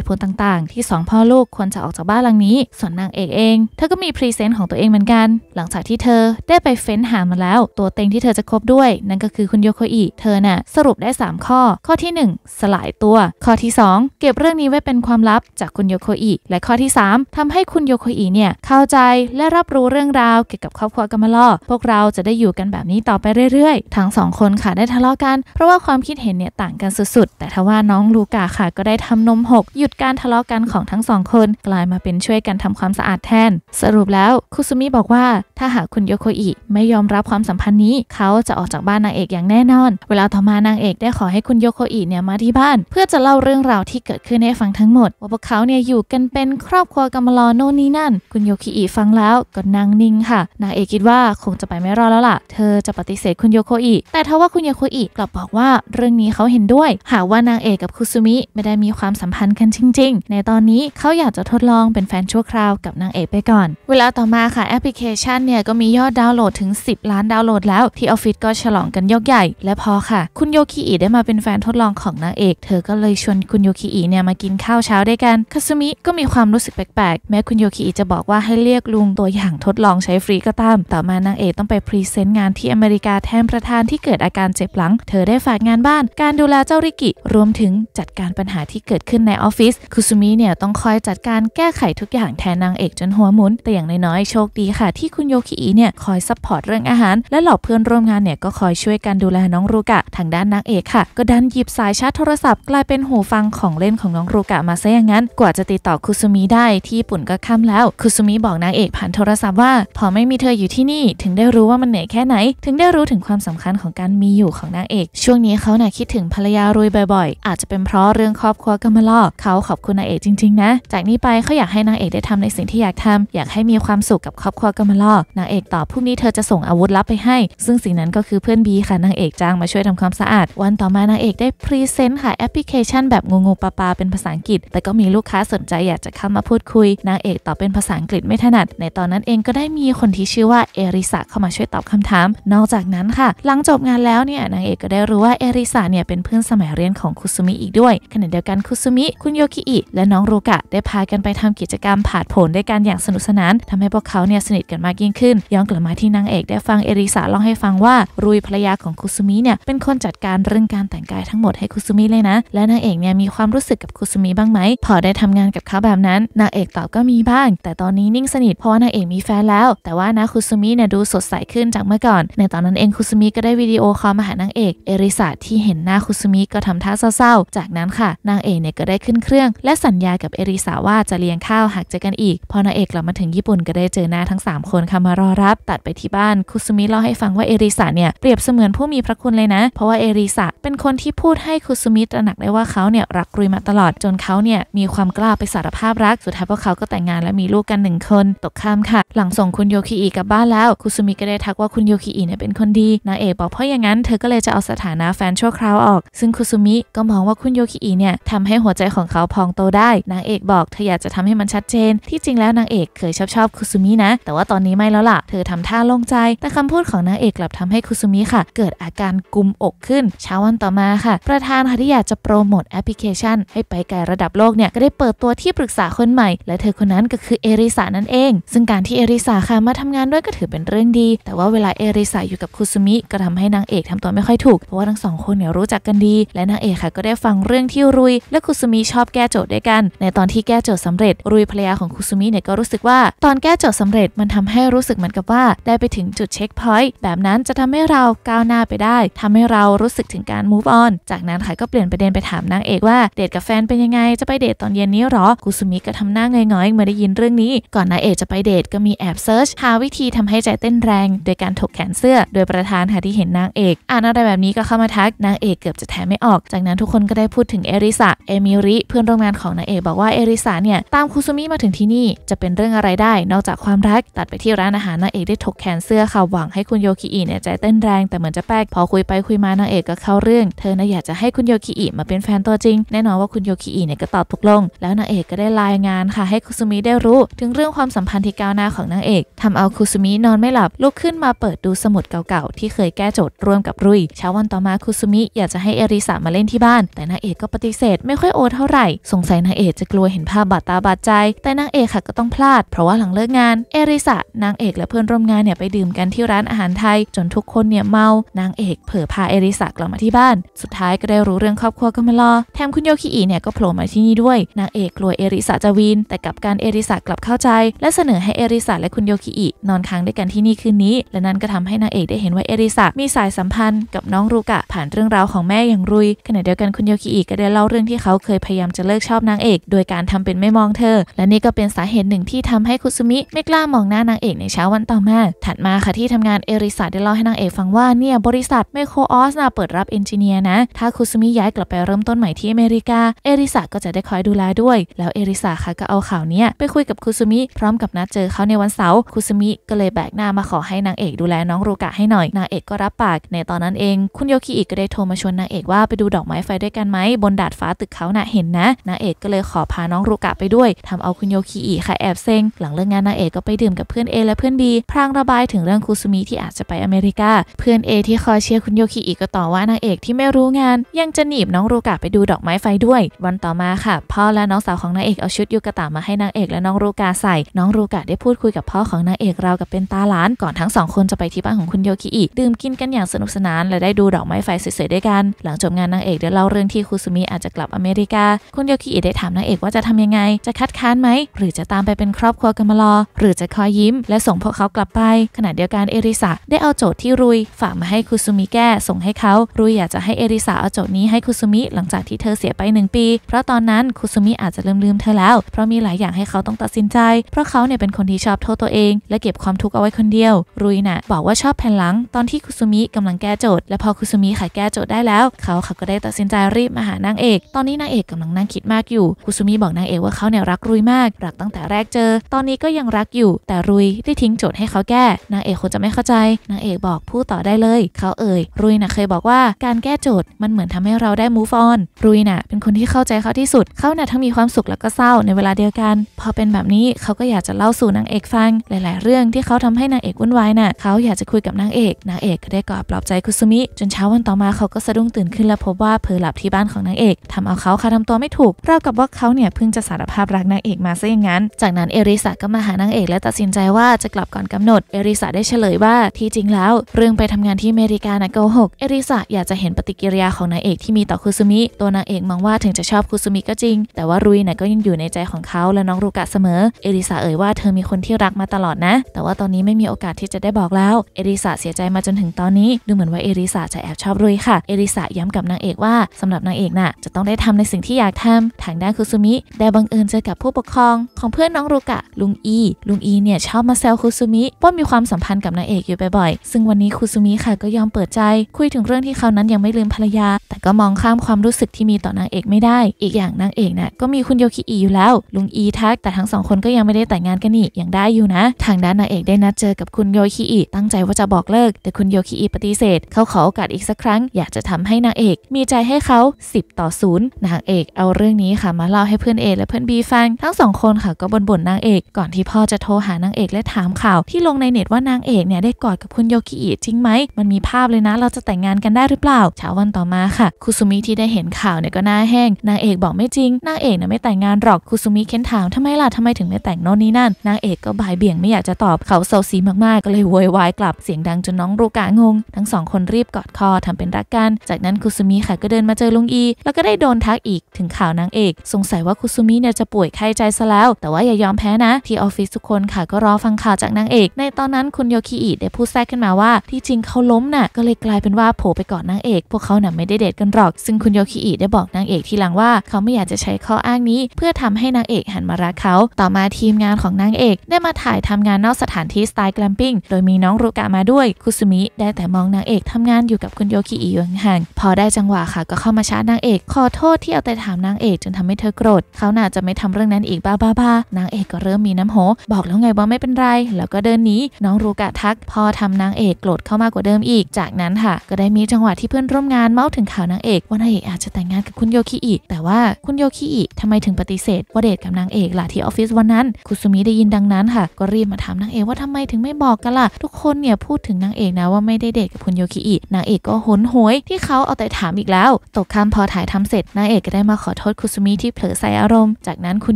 ตุผลต่างๆที่ 2 พ่อลูกควรจะออกจากบ้านหลังนี้ ส่วนนางเอกเองเธอก็มีพรีเซนต์ของตัวเองเหมือนกัน หลังจากที่เธอได้ไปเฟ้นหามาแล้ว ตัวเต็งที่เธอจะคบด้วย นั่นก็คือคุณโยโคอิเธอน่ะสรุปได้ 3 ข้อ ข้อที่ 1 สลายตัวข้อที่ 2 เก็บเรื่องนี้ไว้เป็นความลับจากคุณโยโคอิและข้อที่ 3 ทำให้คุณโยโคอิเนี่ยเข้าใจและรับรู้เรื่องราว เกี่ยวกับครอบครัวกัมมาล่อพวกเราจะได้อยู่กันแบบนี้ต่อไปเรื่เรื่อยๆทั้งสองคนค่ะได้ทะเลาะกันเพราะว่าความคิดเห็นเนี่ยต่างกันสุดๆ แต่ทว่าน้องลูกาค่ะก็ได้ทำนมหกหยุดการทะเลาะกันของทั้งสองคนกลายมาเป็นช่วยกันทำความสะอาดแทน สรุปแล้วคุซุมิบอกว่า ถ้าหากคุณโยโคอิไม่ยอมรับความสัมพันธ์นี้เขาจะออกจากบ้านนางเอกอย่างแน่นอน เวลาต่อมานางเอกได้ขอให้คุณโยโคอิเนี่ยมาที่บ้าน เพื่อจะเล่าเรื่องราวที่เกิดขึ้นให้ฟังทั้งหมดว่าพวกเขาเนี่ยอยู่กันเป็นครอบครัวกัมลอโน่นนี่นั่น คุณโยคิอิฟังแล้วก็นั่งนิ่งค่ะ นางเอกคิดว่าคงจะไปไม่รอดแล้วล่ะเธอจะปฏิเสธคุณโยโคอิ แต่ทว่าคุณโยโคอิกลับบอกว่าเรื่องนี้เขาเห็นด้วย หาว่านางเอกกับคุซุมิไม่ได้มีความสัมพันธ์กันจริงๆ ในตอนนี้เขาอยากจะทดลองเป็นแฟนชั่วคราวกับนางเอกไปก่อน เวลาต่อมาค่ะ แอปพลิเคชันเนี่ยก็มียอดดาวน์โหลดถึง 10 ล้านดาวน์โหลดแล้วที่ออฟฟิศก็ฉลองกันยกใหญ่และพอค่ะ คุณโยคิอิได้มาเป็นแฟนทดลองของนางเอกเธอก็เลยชวนคุณโยคิอิเนี่ยมากินข้าวเช้าด้วยกันคาซุมิก็มีความรู้สึกแปลกๆแม้คุณโยคิอิจะบอกว่าให้เรียกลุงตัวอย่างทดลองใช้ฟรีก็ตามต่อมานางเอกต้องไปพรีเซนต์งานที่อเมริกาแทนประธานที่เกิดอาการเจ็บหลัง เธอได้ฝากงานบ้าน การดูแลเจ้าริกิรวมถึงจัดการปัญหาที่เกิดขึ้นในออฟฟิศคุซุมิเนี่ยต้องคอยจัดการแก้ไขทุกอย่างแทนนางเอกจนหัวหมุนแต่อย่างน้อยๆโชคดีค่ะที่คุณโยคิอิเนี่ยคอยซัพพอร์ตเรื่องอาหาร และเหล่าเพื่อนร่วมงานเนี่ยก็คอยช่วยกันดูแลน้องรูกะทางด้านนางเอกค่ะ ก็ดันหยิบสายชาร์จโทรศัพท์ กลายเป็นหูฟังของเล่นของน้องรูกะมาซะอย่างนั้น กว่าจะติดต่อคุซุมิได้ที่ญี่ปุ่นก็ค่ำแล้วคุซุมิบอกนางเอกผ่านโทรศัพท์ว่าพอไม่มีเธออยู่ที่นี่ ถึงได้รู้ว่ามันเหนื่อยแค่ไหน ถึงได้รู้ถึงึงความสำคัญของการมีอยู่ของนางเอก ช่วงนี้เขาเนี่ยคิดถึงภรรยารวยบ่อยๆ อาจจะเป็นเพราะเรื่องครอบครัวกันมาล่อเขาขอบคุณนางเอกจริง ๆ นะ จากนี้ไปเขาอยากให้นางเอกได้ทำในสิ่งที่อยากทำ อยากให้มีความสุขกับครอบครัวกันมาล่อนางเอกตอบพรุ่งนี้เธอจะส่งอาวุธลับไปให้ ซึ่งสิ่งนั้นก็คือเพื่อนบีค่ะนางเอกจ้างมาช่วยทำความสะอาดวันต่อมานางเอกได้พรีเซนต์ค่ะแอปพลิเคชันแบบงงๆปลาๆเป็นภาษาอังกฤษแต่ก็มีลูกค้าสนใจอยากจะเข้ามาพูดคุยนางเอกตอบเป็นภาษาอังกฤษไม่ถนัด ในตอนนั้นเองก็ได้มีคนที่ชื่อว่าเอริสะเข้ามาช่วยตอบคำถามนอกจากนั้นน้นค่ะหลังจบงานแล้วเนี่ยนางเอกก็ได้รู้ว่า เอริสาเนี่ยเป็นเพื่อนสมัยเรียนของคุซุมิอีกด้วยขณะเดียวกันคุซุมิคุณโยคิอิและน้องรูกะได้พากันไปทำกิจกรรมผาดผลด้วยกันอย่างสนุกสนานทำให้พวกเขาเนี่ยสนิทกันมากยิ่งขึ้น ย้อนกลับมาที่นางเอกได้ฟังเอริสาเล่าให้ฟังว่ารุยภรรยาของคุซุมิเนี่ยเป็นคนจัดการเรื่องการแต่งกายทั้งหมดให้คุซุมิเลยนะและนางเอกเนี่ยมีความรู้สึกกับคุซุมิบ้างไหม พอได้ทำงานกับเขาแบบนั้น นางเอกตอบก็มีบ้าง แต่ตอนนี้นิ่งสนิทเพราะว่านางเอกมีแฟนแล้วแต่ว่านะคุซุมิเนี่ยดูสดใสขึ้นจากเมื่อก่อนในตอนนั้นเองคุซุมิก็ได้วิดีโอคอลมาหานางเอกเอริสาที่เห็นหน้าคุซุมิก็ทำท่าเศร้าๆจากนั้นค่ะนางเอกเนี่ยก็ได้ขึ้นเครื่อง และสัญญา กับเอริสาว่าจะเลี้ยงข้าวหากเจอกันอีกพอนางเอกกลับมาถึงญี่ปุ่นก็ได้เจอหน้าทั้ง 3 คนค่ะมารอรับตัดไปที่บ้านคุซุมิเล่าให้ฟังว่าเอริสาเนี่ย เปรียบเสมือนผู้มีพระคุณเลยนะ เพราะว่าเอริสาเป็นคนที่พูดให้คุซุมิตระหนักได้ว่าเขาเนี่ยรักรุยมาตลอดจนเขาเนี่ยมีความกล้าไปสารภาพรัก สุดท้ายพวกเขาก็แต่งงานและมีลูกกันหนึ่งคนตกข้ามค่ะ หลังส่งคุณโยคิอิกลับบ้านแล้วคุซุมิก็ได้ทักว่าคุณโยคิอิเนี่ยเป็นคนดีนางเอกบอกเพราะอย่างนั้นเธอก็เลยจะเอาสถานะแฟนชั่วคราวออก ซึ่งคุซุมิก็มองว่าคุณโยคิอิเนี่ยทำให้หัวใจของเขาพองโตได้ นางเอกบอกเธออยากจะทำให้มันชัดเจน ที่จริงแล้วนางเอกเคยชอบชอบคุซุมินะ แต่ว่าตอนนี้ไม่แล้วล่ะ เธอทำท่าลงใจ แต่คำพูดของนางเอกกลับทำให้คุซุมิค่ะ เกิดอาการกุมอกขึ้น เช้าวันต่อมาค่ะ ประธานค่ะที่อยากจะโปรโมทแอปพลิเคชัน ให้ไปไกลระดับโลกเนี่ย ก็ได้เปิดตัวที่ปรึกษาคนใหม่ และเธอคนนั้นก็คือเอริสานั่นเอง ซึ่งการที่เอริสาค่ะมาทำงานด้วยก็ถือเป็นเรื่องดี แต่ว่าเวลาเอริสาอยู่กับคุซุมิก็ทำให้นางเอกทำตัวไม่ค่อยถูกเพราะว่าทั้งสองคนเนี่ยรู้จักกันดี และนางเอกค่ะก็ได้ฟังเรื่องที่รุย และคุซุมิชอบแก้โจทย์ด้วยกัน ในตอนที่แก้โจทย์สำเร็จรุยภรรยาของคุซุมิเนี่ยก็รู้สึกว่า ตอนแก้โจทย์สำเร็จมันทำให้รู้สึกเหมือนกับว่า ได้ไปถึงจุดเช็คพอยต์แบบนั้นจะทำให้เราก้าวหน้าไปได้ ทำให้เรารู้สึกถึงการ move on จากนั้นค่ะก็เปลี่ยนประเด็นไปถามนางเอกว่าเดทกับแฟนเป็นยังไง จะไปเดทตอนเย็นนี้หรอคุซุมิก็ทำหน้าเงยๆเมื่อได้ยินเรื่องนี้ก่อนนางเอกจะไปเดทก็มีแอบเซิร์ชหาวิธีทำให้ใจเต้นแรง โดยการถกแขนเสื้อโดยปประธานค่ะที่เห็นนางเอก อ่านอะไรแบบนี้ก็เข้ามาทัก นางเอกเกือบจะแทนไม่ออก จากนั้นทุกคนก็ได้พูดถึงเอริสะเอมิริ เพื่อนร่วมงานของนางเอกบอกว่าเอริสะเนี่ยตามคุซุมิมาถึงที่นี่จะเป็นเรื่องอะไรได้ นอกจากความรัก ตัดไปที่ร้านอาหารนางเอกได้ถกแขนเสื้อค่ะหวังให้คุณโยคิอิเนี่ยใจเต้นแรงแต่เหมือนจะแปลกพอคุยไปคุยมานางเอกก็เข้าเรื่อง เธอนะอยากจะให้คุณโยคิอิมาเป็นแฟนตัวจริง แน่นอนว่าคุณโยคิอิเนี่ยก็ตอบตกลง แล้วนางเอกก็ได้รายงานค่ะให้คุซุมิได้รู้ถึงเรื่องความสัมพันธ์ที่ก้าวหน้าของนางเอก ทำเอาคุซุมินอนไม่หลับลุกขึ้นมาเปิดดูสมุดเก่าที่เคยแก้โจทย์ร่วมกับรุยเช้าวันต่อมาคุซุมิ อยากจะให้เอริสามาเล่นที่บ้าน แต่นางเอกก็ปฏิเสธ ไม่ค่อยโอเท่าไหร่ สงสัยนางเอกจะกลัวเห็นภาพบาดตาบาดใจ แต่นางเอกค่ะก็ต้องพลาดเพราะว่าหลังเลิกงานเอริสานางเอกและเพื่อนร่วมงานเนี่ยไปดื่มกันที่ร้านอาหารไทย จนทุกคนเนี่ยเมา นางเอกเผลอพาเอริสากลับมาที่บ้าน สุดท้ายก็ได้รู้เรื่องครอบครัวก็มรอแถมคุณโยคิอีเนี่ยก็โผล่มาที่นี่ด้วย นางเอกกลัวเอริสาจะวีนแต่กับการเอริสากลับเข้าใจ และเสนอให้เอริสาและคุณโยคิอีนอนค้างด้วยกันที่นี่คืนนี้ และนั้นก็ทำให้นางเอกได้เห็นว่าเอริสะมีสายสัมพันธ์กับน้องรุกะผ่านเรื่องราวของแม่อย่างรุย ขณะเดียวกันคุณโยคิอิก็ได้เล่าเรื่องที่เขาเคยพยายามจะเลิกชอบนางเอก โดยการทำเป็นไม่มองเธอ และนี่ก็เป็นสาเหตุหนึ่งที่ทำให้คุซุมิไม่กล้ามองหน้านางเอกในเช้าวันต่อมาถัดมาค่ะที่ทำงานเอริสะได้เล่าให้นางเอกฟังว่าเนี่ยบริษัทเมโคออสนะเปิดรับเอนจิเนียร์นะถ้าคุซุมิย้ายกลับไปเริ่มต้นใหม่ที่อเมริกา เอริสะก็จะได้คอยดูแลด้วย แล้วเอริสะค่ะก็เอาข่าวนี้ไปคุยกับคุซุมิพร้อมกับนัดเจอเขาในวันเสาร์คุซุมิก็เลยแบกหน้ามาขอให้นางเอกดูแลน้องรุกะให้หน่อยอยนางเอกก็รับปากในตอนนั้นเองคุณโยคิอิก็ได้โทรมาชวนนางเอกว่าไปดูดอกไม้ไฟด้วยกันไหม บนดาดฟ้าตึกเขานะ่ะเห็นนะ นางเอกก็เลยขอพาน้องรุกะไปด้วยทำเอาคุณโยคิอิค่ะแอบเซ็งหลังเลิกงานนางเอกก็ไปดื่มกับเพื่อนเอและเพื่อนบีพรางระบายถึงเรื่องคุซุมิที่อาจจะไปอเมริกา เพื่อนเอที่คอยเชียร์คุณโยคิอิก็ต่อว่านางเอกที่ไม่รู้งานยังจะหนีบน้องรุกะไปดูดอกไม้ไฟด้วย วันต่อมาค่ะพ่อและน้องสาวของนางเอกเอาชุดยูกะตามาให้นางเอกและน้องรุกะใส่ น้องรุกะได้พูดคุยกับพ่อของนางเอกเรากับเป็นตาหลานก่อนทั้งสองคนจะไปที่บ้านของคุณโยคิอีกดื่มกินกันอย่างสนุกสนาน และได้ดูดอกไม้ไฟสวยๆด้วยกัน หลังจบงานนางเอกได้เล่าเรื่องที่คุซุมิอาจจะกลับอเมริกา คุณโยกิอิได้ถามนางเอกว่าจะทำยังไง จะคัดค้านไหม หรือจะตามไปเป็นครอบครัวกันมาลอ หรือจะคอยยิ้ม และส่งพวกเขากลับไป ขณะเดียวกันเอริสาได้เอาโจทย์ที่รุย ฝากมาให้คุซุมิแก้ ส่งให้เขารุยอยากจะให้เอริสาเอาโจทย์นี้ให้คุซุมิหลังจากที่เธอเสียไป1ปีเพราะตอนนั้นคุซุมิอาจจะลืมลืมเธอแล้ว เพราะมีหลายอย่างให้เขาต้องตัดสินใจ เพราะเขาเนี่ยเป็นคนที่ชอบโทษตัวเอง และเก็บความทุกข์เอาไว้คนเดียวรุยนะ่ะบอกว่าชอบแผ่นหลังตอนที่คุซุมิกำลังแก้โจทย์ และพอคุซุมิขายแก้โจทย์ได้แล้ว เขาเขาก็ได้ตัดสินใจรีบ มาหานางเอก ตอนนี้นางเอกกำลังนั่งคิดมากอยู่คุซุมิบอกนางเอกว่าเขาเนี่ยรักรุยมากรักตั้งแต่แรกเจอ ตอนนี้ก็ยังรักอยู่ แต่รุยได้ทิ้งโจทย์ให้เขาแก้ นางเอกคงจะไม่เข้าใจนางเอกบอกพูดต่อได้เลยเขาเอ่ยรุยนะ่ะเคยบอกว่าการแก้โจทย์มันเหมือนทำให้เราได้ move on รุยนะ่ะ เป็นคนที่เข้าใจเขาที่สุดเขานี่ะทั้งมีความสุขแล้วก็เศร้าในเวลาเดียวกัน พอเป็นแบบนี้เขาก็อยากจะเล่าสู่นางเอกฟัง หลาย ๆ เรื่องที่เขาทำให้นางเอกวุ่นวายนะ่ะเขาอยากจะคุยกับนางเอกกนางเอกก็ได้กอดปลอบใจคุซุมิจนเช้าวันต่อมาเขาก็สะดุ้งตื่นขึ้นและพบว่าเพลอหลับที่บ้านของนางเอกทำเอาเขาค่ะทำตัวไม่ถูกราวกับว่าเขาเนี่ย เพิ่งจะสารภาพรักนางเอกมาซะอย่างนั้น จากนั้นเอริสาก็มาหานางเอกและตัดสินใจว่าจะกลับก่อนกำหนดเอริสาได้เฉลยว่า ที่จริงแล้ว เรื่องไปทำงานที่อเมริกานะโกหกเอริสาอยากจะเห็นปฏิกิริยาของนางเอกที่มีต่อคุซุมิตัวนางเอกมองว่าถึงจะชอบคุซุมิก็จริง แต่ว่ารุยนะก็ยังอยู่ในใจของเขาและน้องรุกะเสมอเอริสาเอ่ยว่าเธอมีคนที่รักมาตลอดนะ แต่ว่าตอนนี้ไม่มีโอกาสที่จะได้บอกแล้วเอริสาเสียจมาจนถึงตอนนี้ดูเหมือนว่าเอริสาจะแอบชอบรุยค่ะ เอริสาย้ำกับนางเอกว่า สำหรับนางเอกน่ะจะต้องได้ทำในสิ่งที่อยากทำทางด้านคุซุมิได้บังเอิญเจอกับผู้ปกครองของเพื่อนน้องรุกะ ลุงอี ลุงอีเนี่ยชอบมาแซวคุซุมิว่ามีความสัมพันธ์กับนางเอกอยู่บ่อยๆซึ่งวันนี้คุซุมิค่ะก็ยอมเปิดใจคุยถึงเรื่องที่เขานั้นยังไม่ลืมภรรยา แต่ก็มองข้ามความรู้สึกที่มีต่อนางเอกไม่ได้ อีกอย่างนางเอกน่ะก็มีคุณโยคิอีอยู่แล้ว ลุงอีทัก แต่ทั้งสองคนก็ยังไม่ได้แต่งงานกันนี่ยังได้อยู่นะ ทางด้านนางเอกได้นัดเจอกับคุณโยคิอีตั้งใจว่าจะบอกเลิกแต่คุณโยคิอิปฏิเสธเขาขอโอกาสอีกสักครั้ง อยากจะทำให้นางเอกมีใจให้เขา 10 ต่อศูนย์นางเอกเอาเรื่องนี้ค่ะมาเล่าให้เพื่อนเอและเพื่อนบีฟัง ทั้งสองคนค่ะก็บ่นบ่นนางเอก ก่อนที่พ่อจะโทรหานางเอกและถามข่าวที่ลงในเน็ตว่านางเอกเนี่ยได้กอดกับคุณโยคิอิจริงไหมมันมีภาพเลยนะ เราจะแต่งงานกันได้หรือเปล่าเช้าวันต่อมาค่ะคุซุมิที่ได้เห็นข่าวเนี่ยก็หน้าแห้งนางเอกบอกไม่จริงนางเอกเนี่ยไม่แต่งงานหรอกคุซุมิเค้นถามทำไมล่ะทำไมถึงไม่แต่งโน่นนี่นั่นนางเอกก็บ่ายเบี่ยงไม่อยากจะตอบเขาเซาซีมากๆก็เลยโวยวายกลับเสียงดังจนน้องรูกะงง ทั้งสองคนรีบกอดคอทำเป็นรักกัน จากนั้นคุซุมิค่ะก็เดินมาเจอลุงอี แล้วก็ได้โดนทักอีกถึงข่าวนางเอก สงสัยว่าคุซุมิเนี่ยจะป่วยไข้ใจซะแล้ว แต่ว่าอย่ายอมแพ้นะ ที่ออฟฟิศทุกคนค่ะก็รอฟังข่าวจากนางเอก ในตอนนั้นคุณโยคิอิได้พูดแทรกขึ้นมาว่า ที่จริงเขาล้มน่ะ ก็เลยกลายเป็นว่าโผล่ไปกอดนางเอก พวกเขาน่ะไม่ได้เดทกันหรอก ซึ่งคุณโยคิอิได้บอกนางเอกทีหลังว่าเขาไม่อยากจะใช้ข้ออ้างนี้ เพื่อทำให้นางเอกหันมารักเขา ต่อมาทีมงานของนางเอกได้มาถ่ายทำงานนอกสถานที่สไตล์แกลมปิ้งโดยมีน้องรูกะมาด้วยคุซุมิได้แต่มองนางเอกทำงานอยู่กับคุณโยคิอิอยู่ห่างพอได้จังหวะค่ะ ก็เข้ามาชาร์จนางเอกขอโทษที่เอาแต่ถามนางเอกจนทำให้เธอโกรธเขาน่าจะไม่ทำเรื่องนั้นอีกบ้าบ้าบ้านางเอกก็เริ่มมีน้ำโหบอกแล้วไงว่าไม่เป็นไร แล้วก็เดินหนีน้องรูกะทัก พอทำนางเอกโกรธเข้ามากกว่าเดิมอีกจากนั้นค่ะก็ได้มีจังหวะที่เพื่อนร่วมงานเมาถึงข่าวนางเอกว่านางเอกอาจจะแต่งงานกับคุณโยคิอิแต่ว่าคุณโยคิอิทำไมถึงปฏิเสธว่าเดทกับนางเอกล่ะที่ออฟฟิศวันนั้นคุซุมิได้ยินดังนั้นค่ะก็รีบมาถามนางเอกว่าทำไมถึงไม่บอกกันล่ะทุกคนเนี่ยพูดถึงนางเอกนะว่าไม่ได้เดทกับคุณโยคิอิ นางเอกก็หนหวยที่เขาเอาแต่ถามอีกแล้ว ตกคำพอถ่ายทำเสร็จ นางเอกก็ได้มาขอโทษคุซุมิที่เผลอใส่อารมณ์ จากนั้นคุณ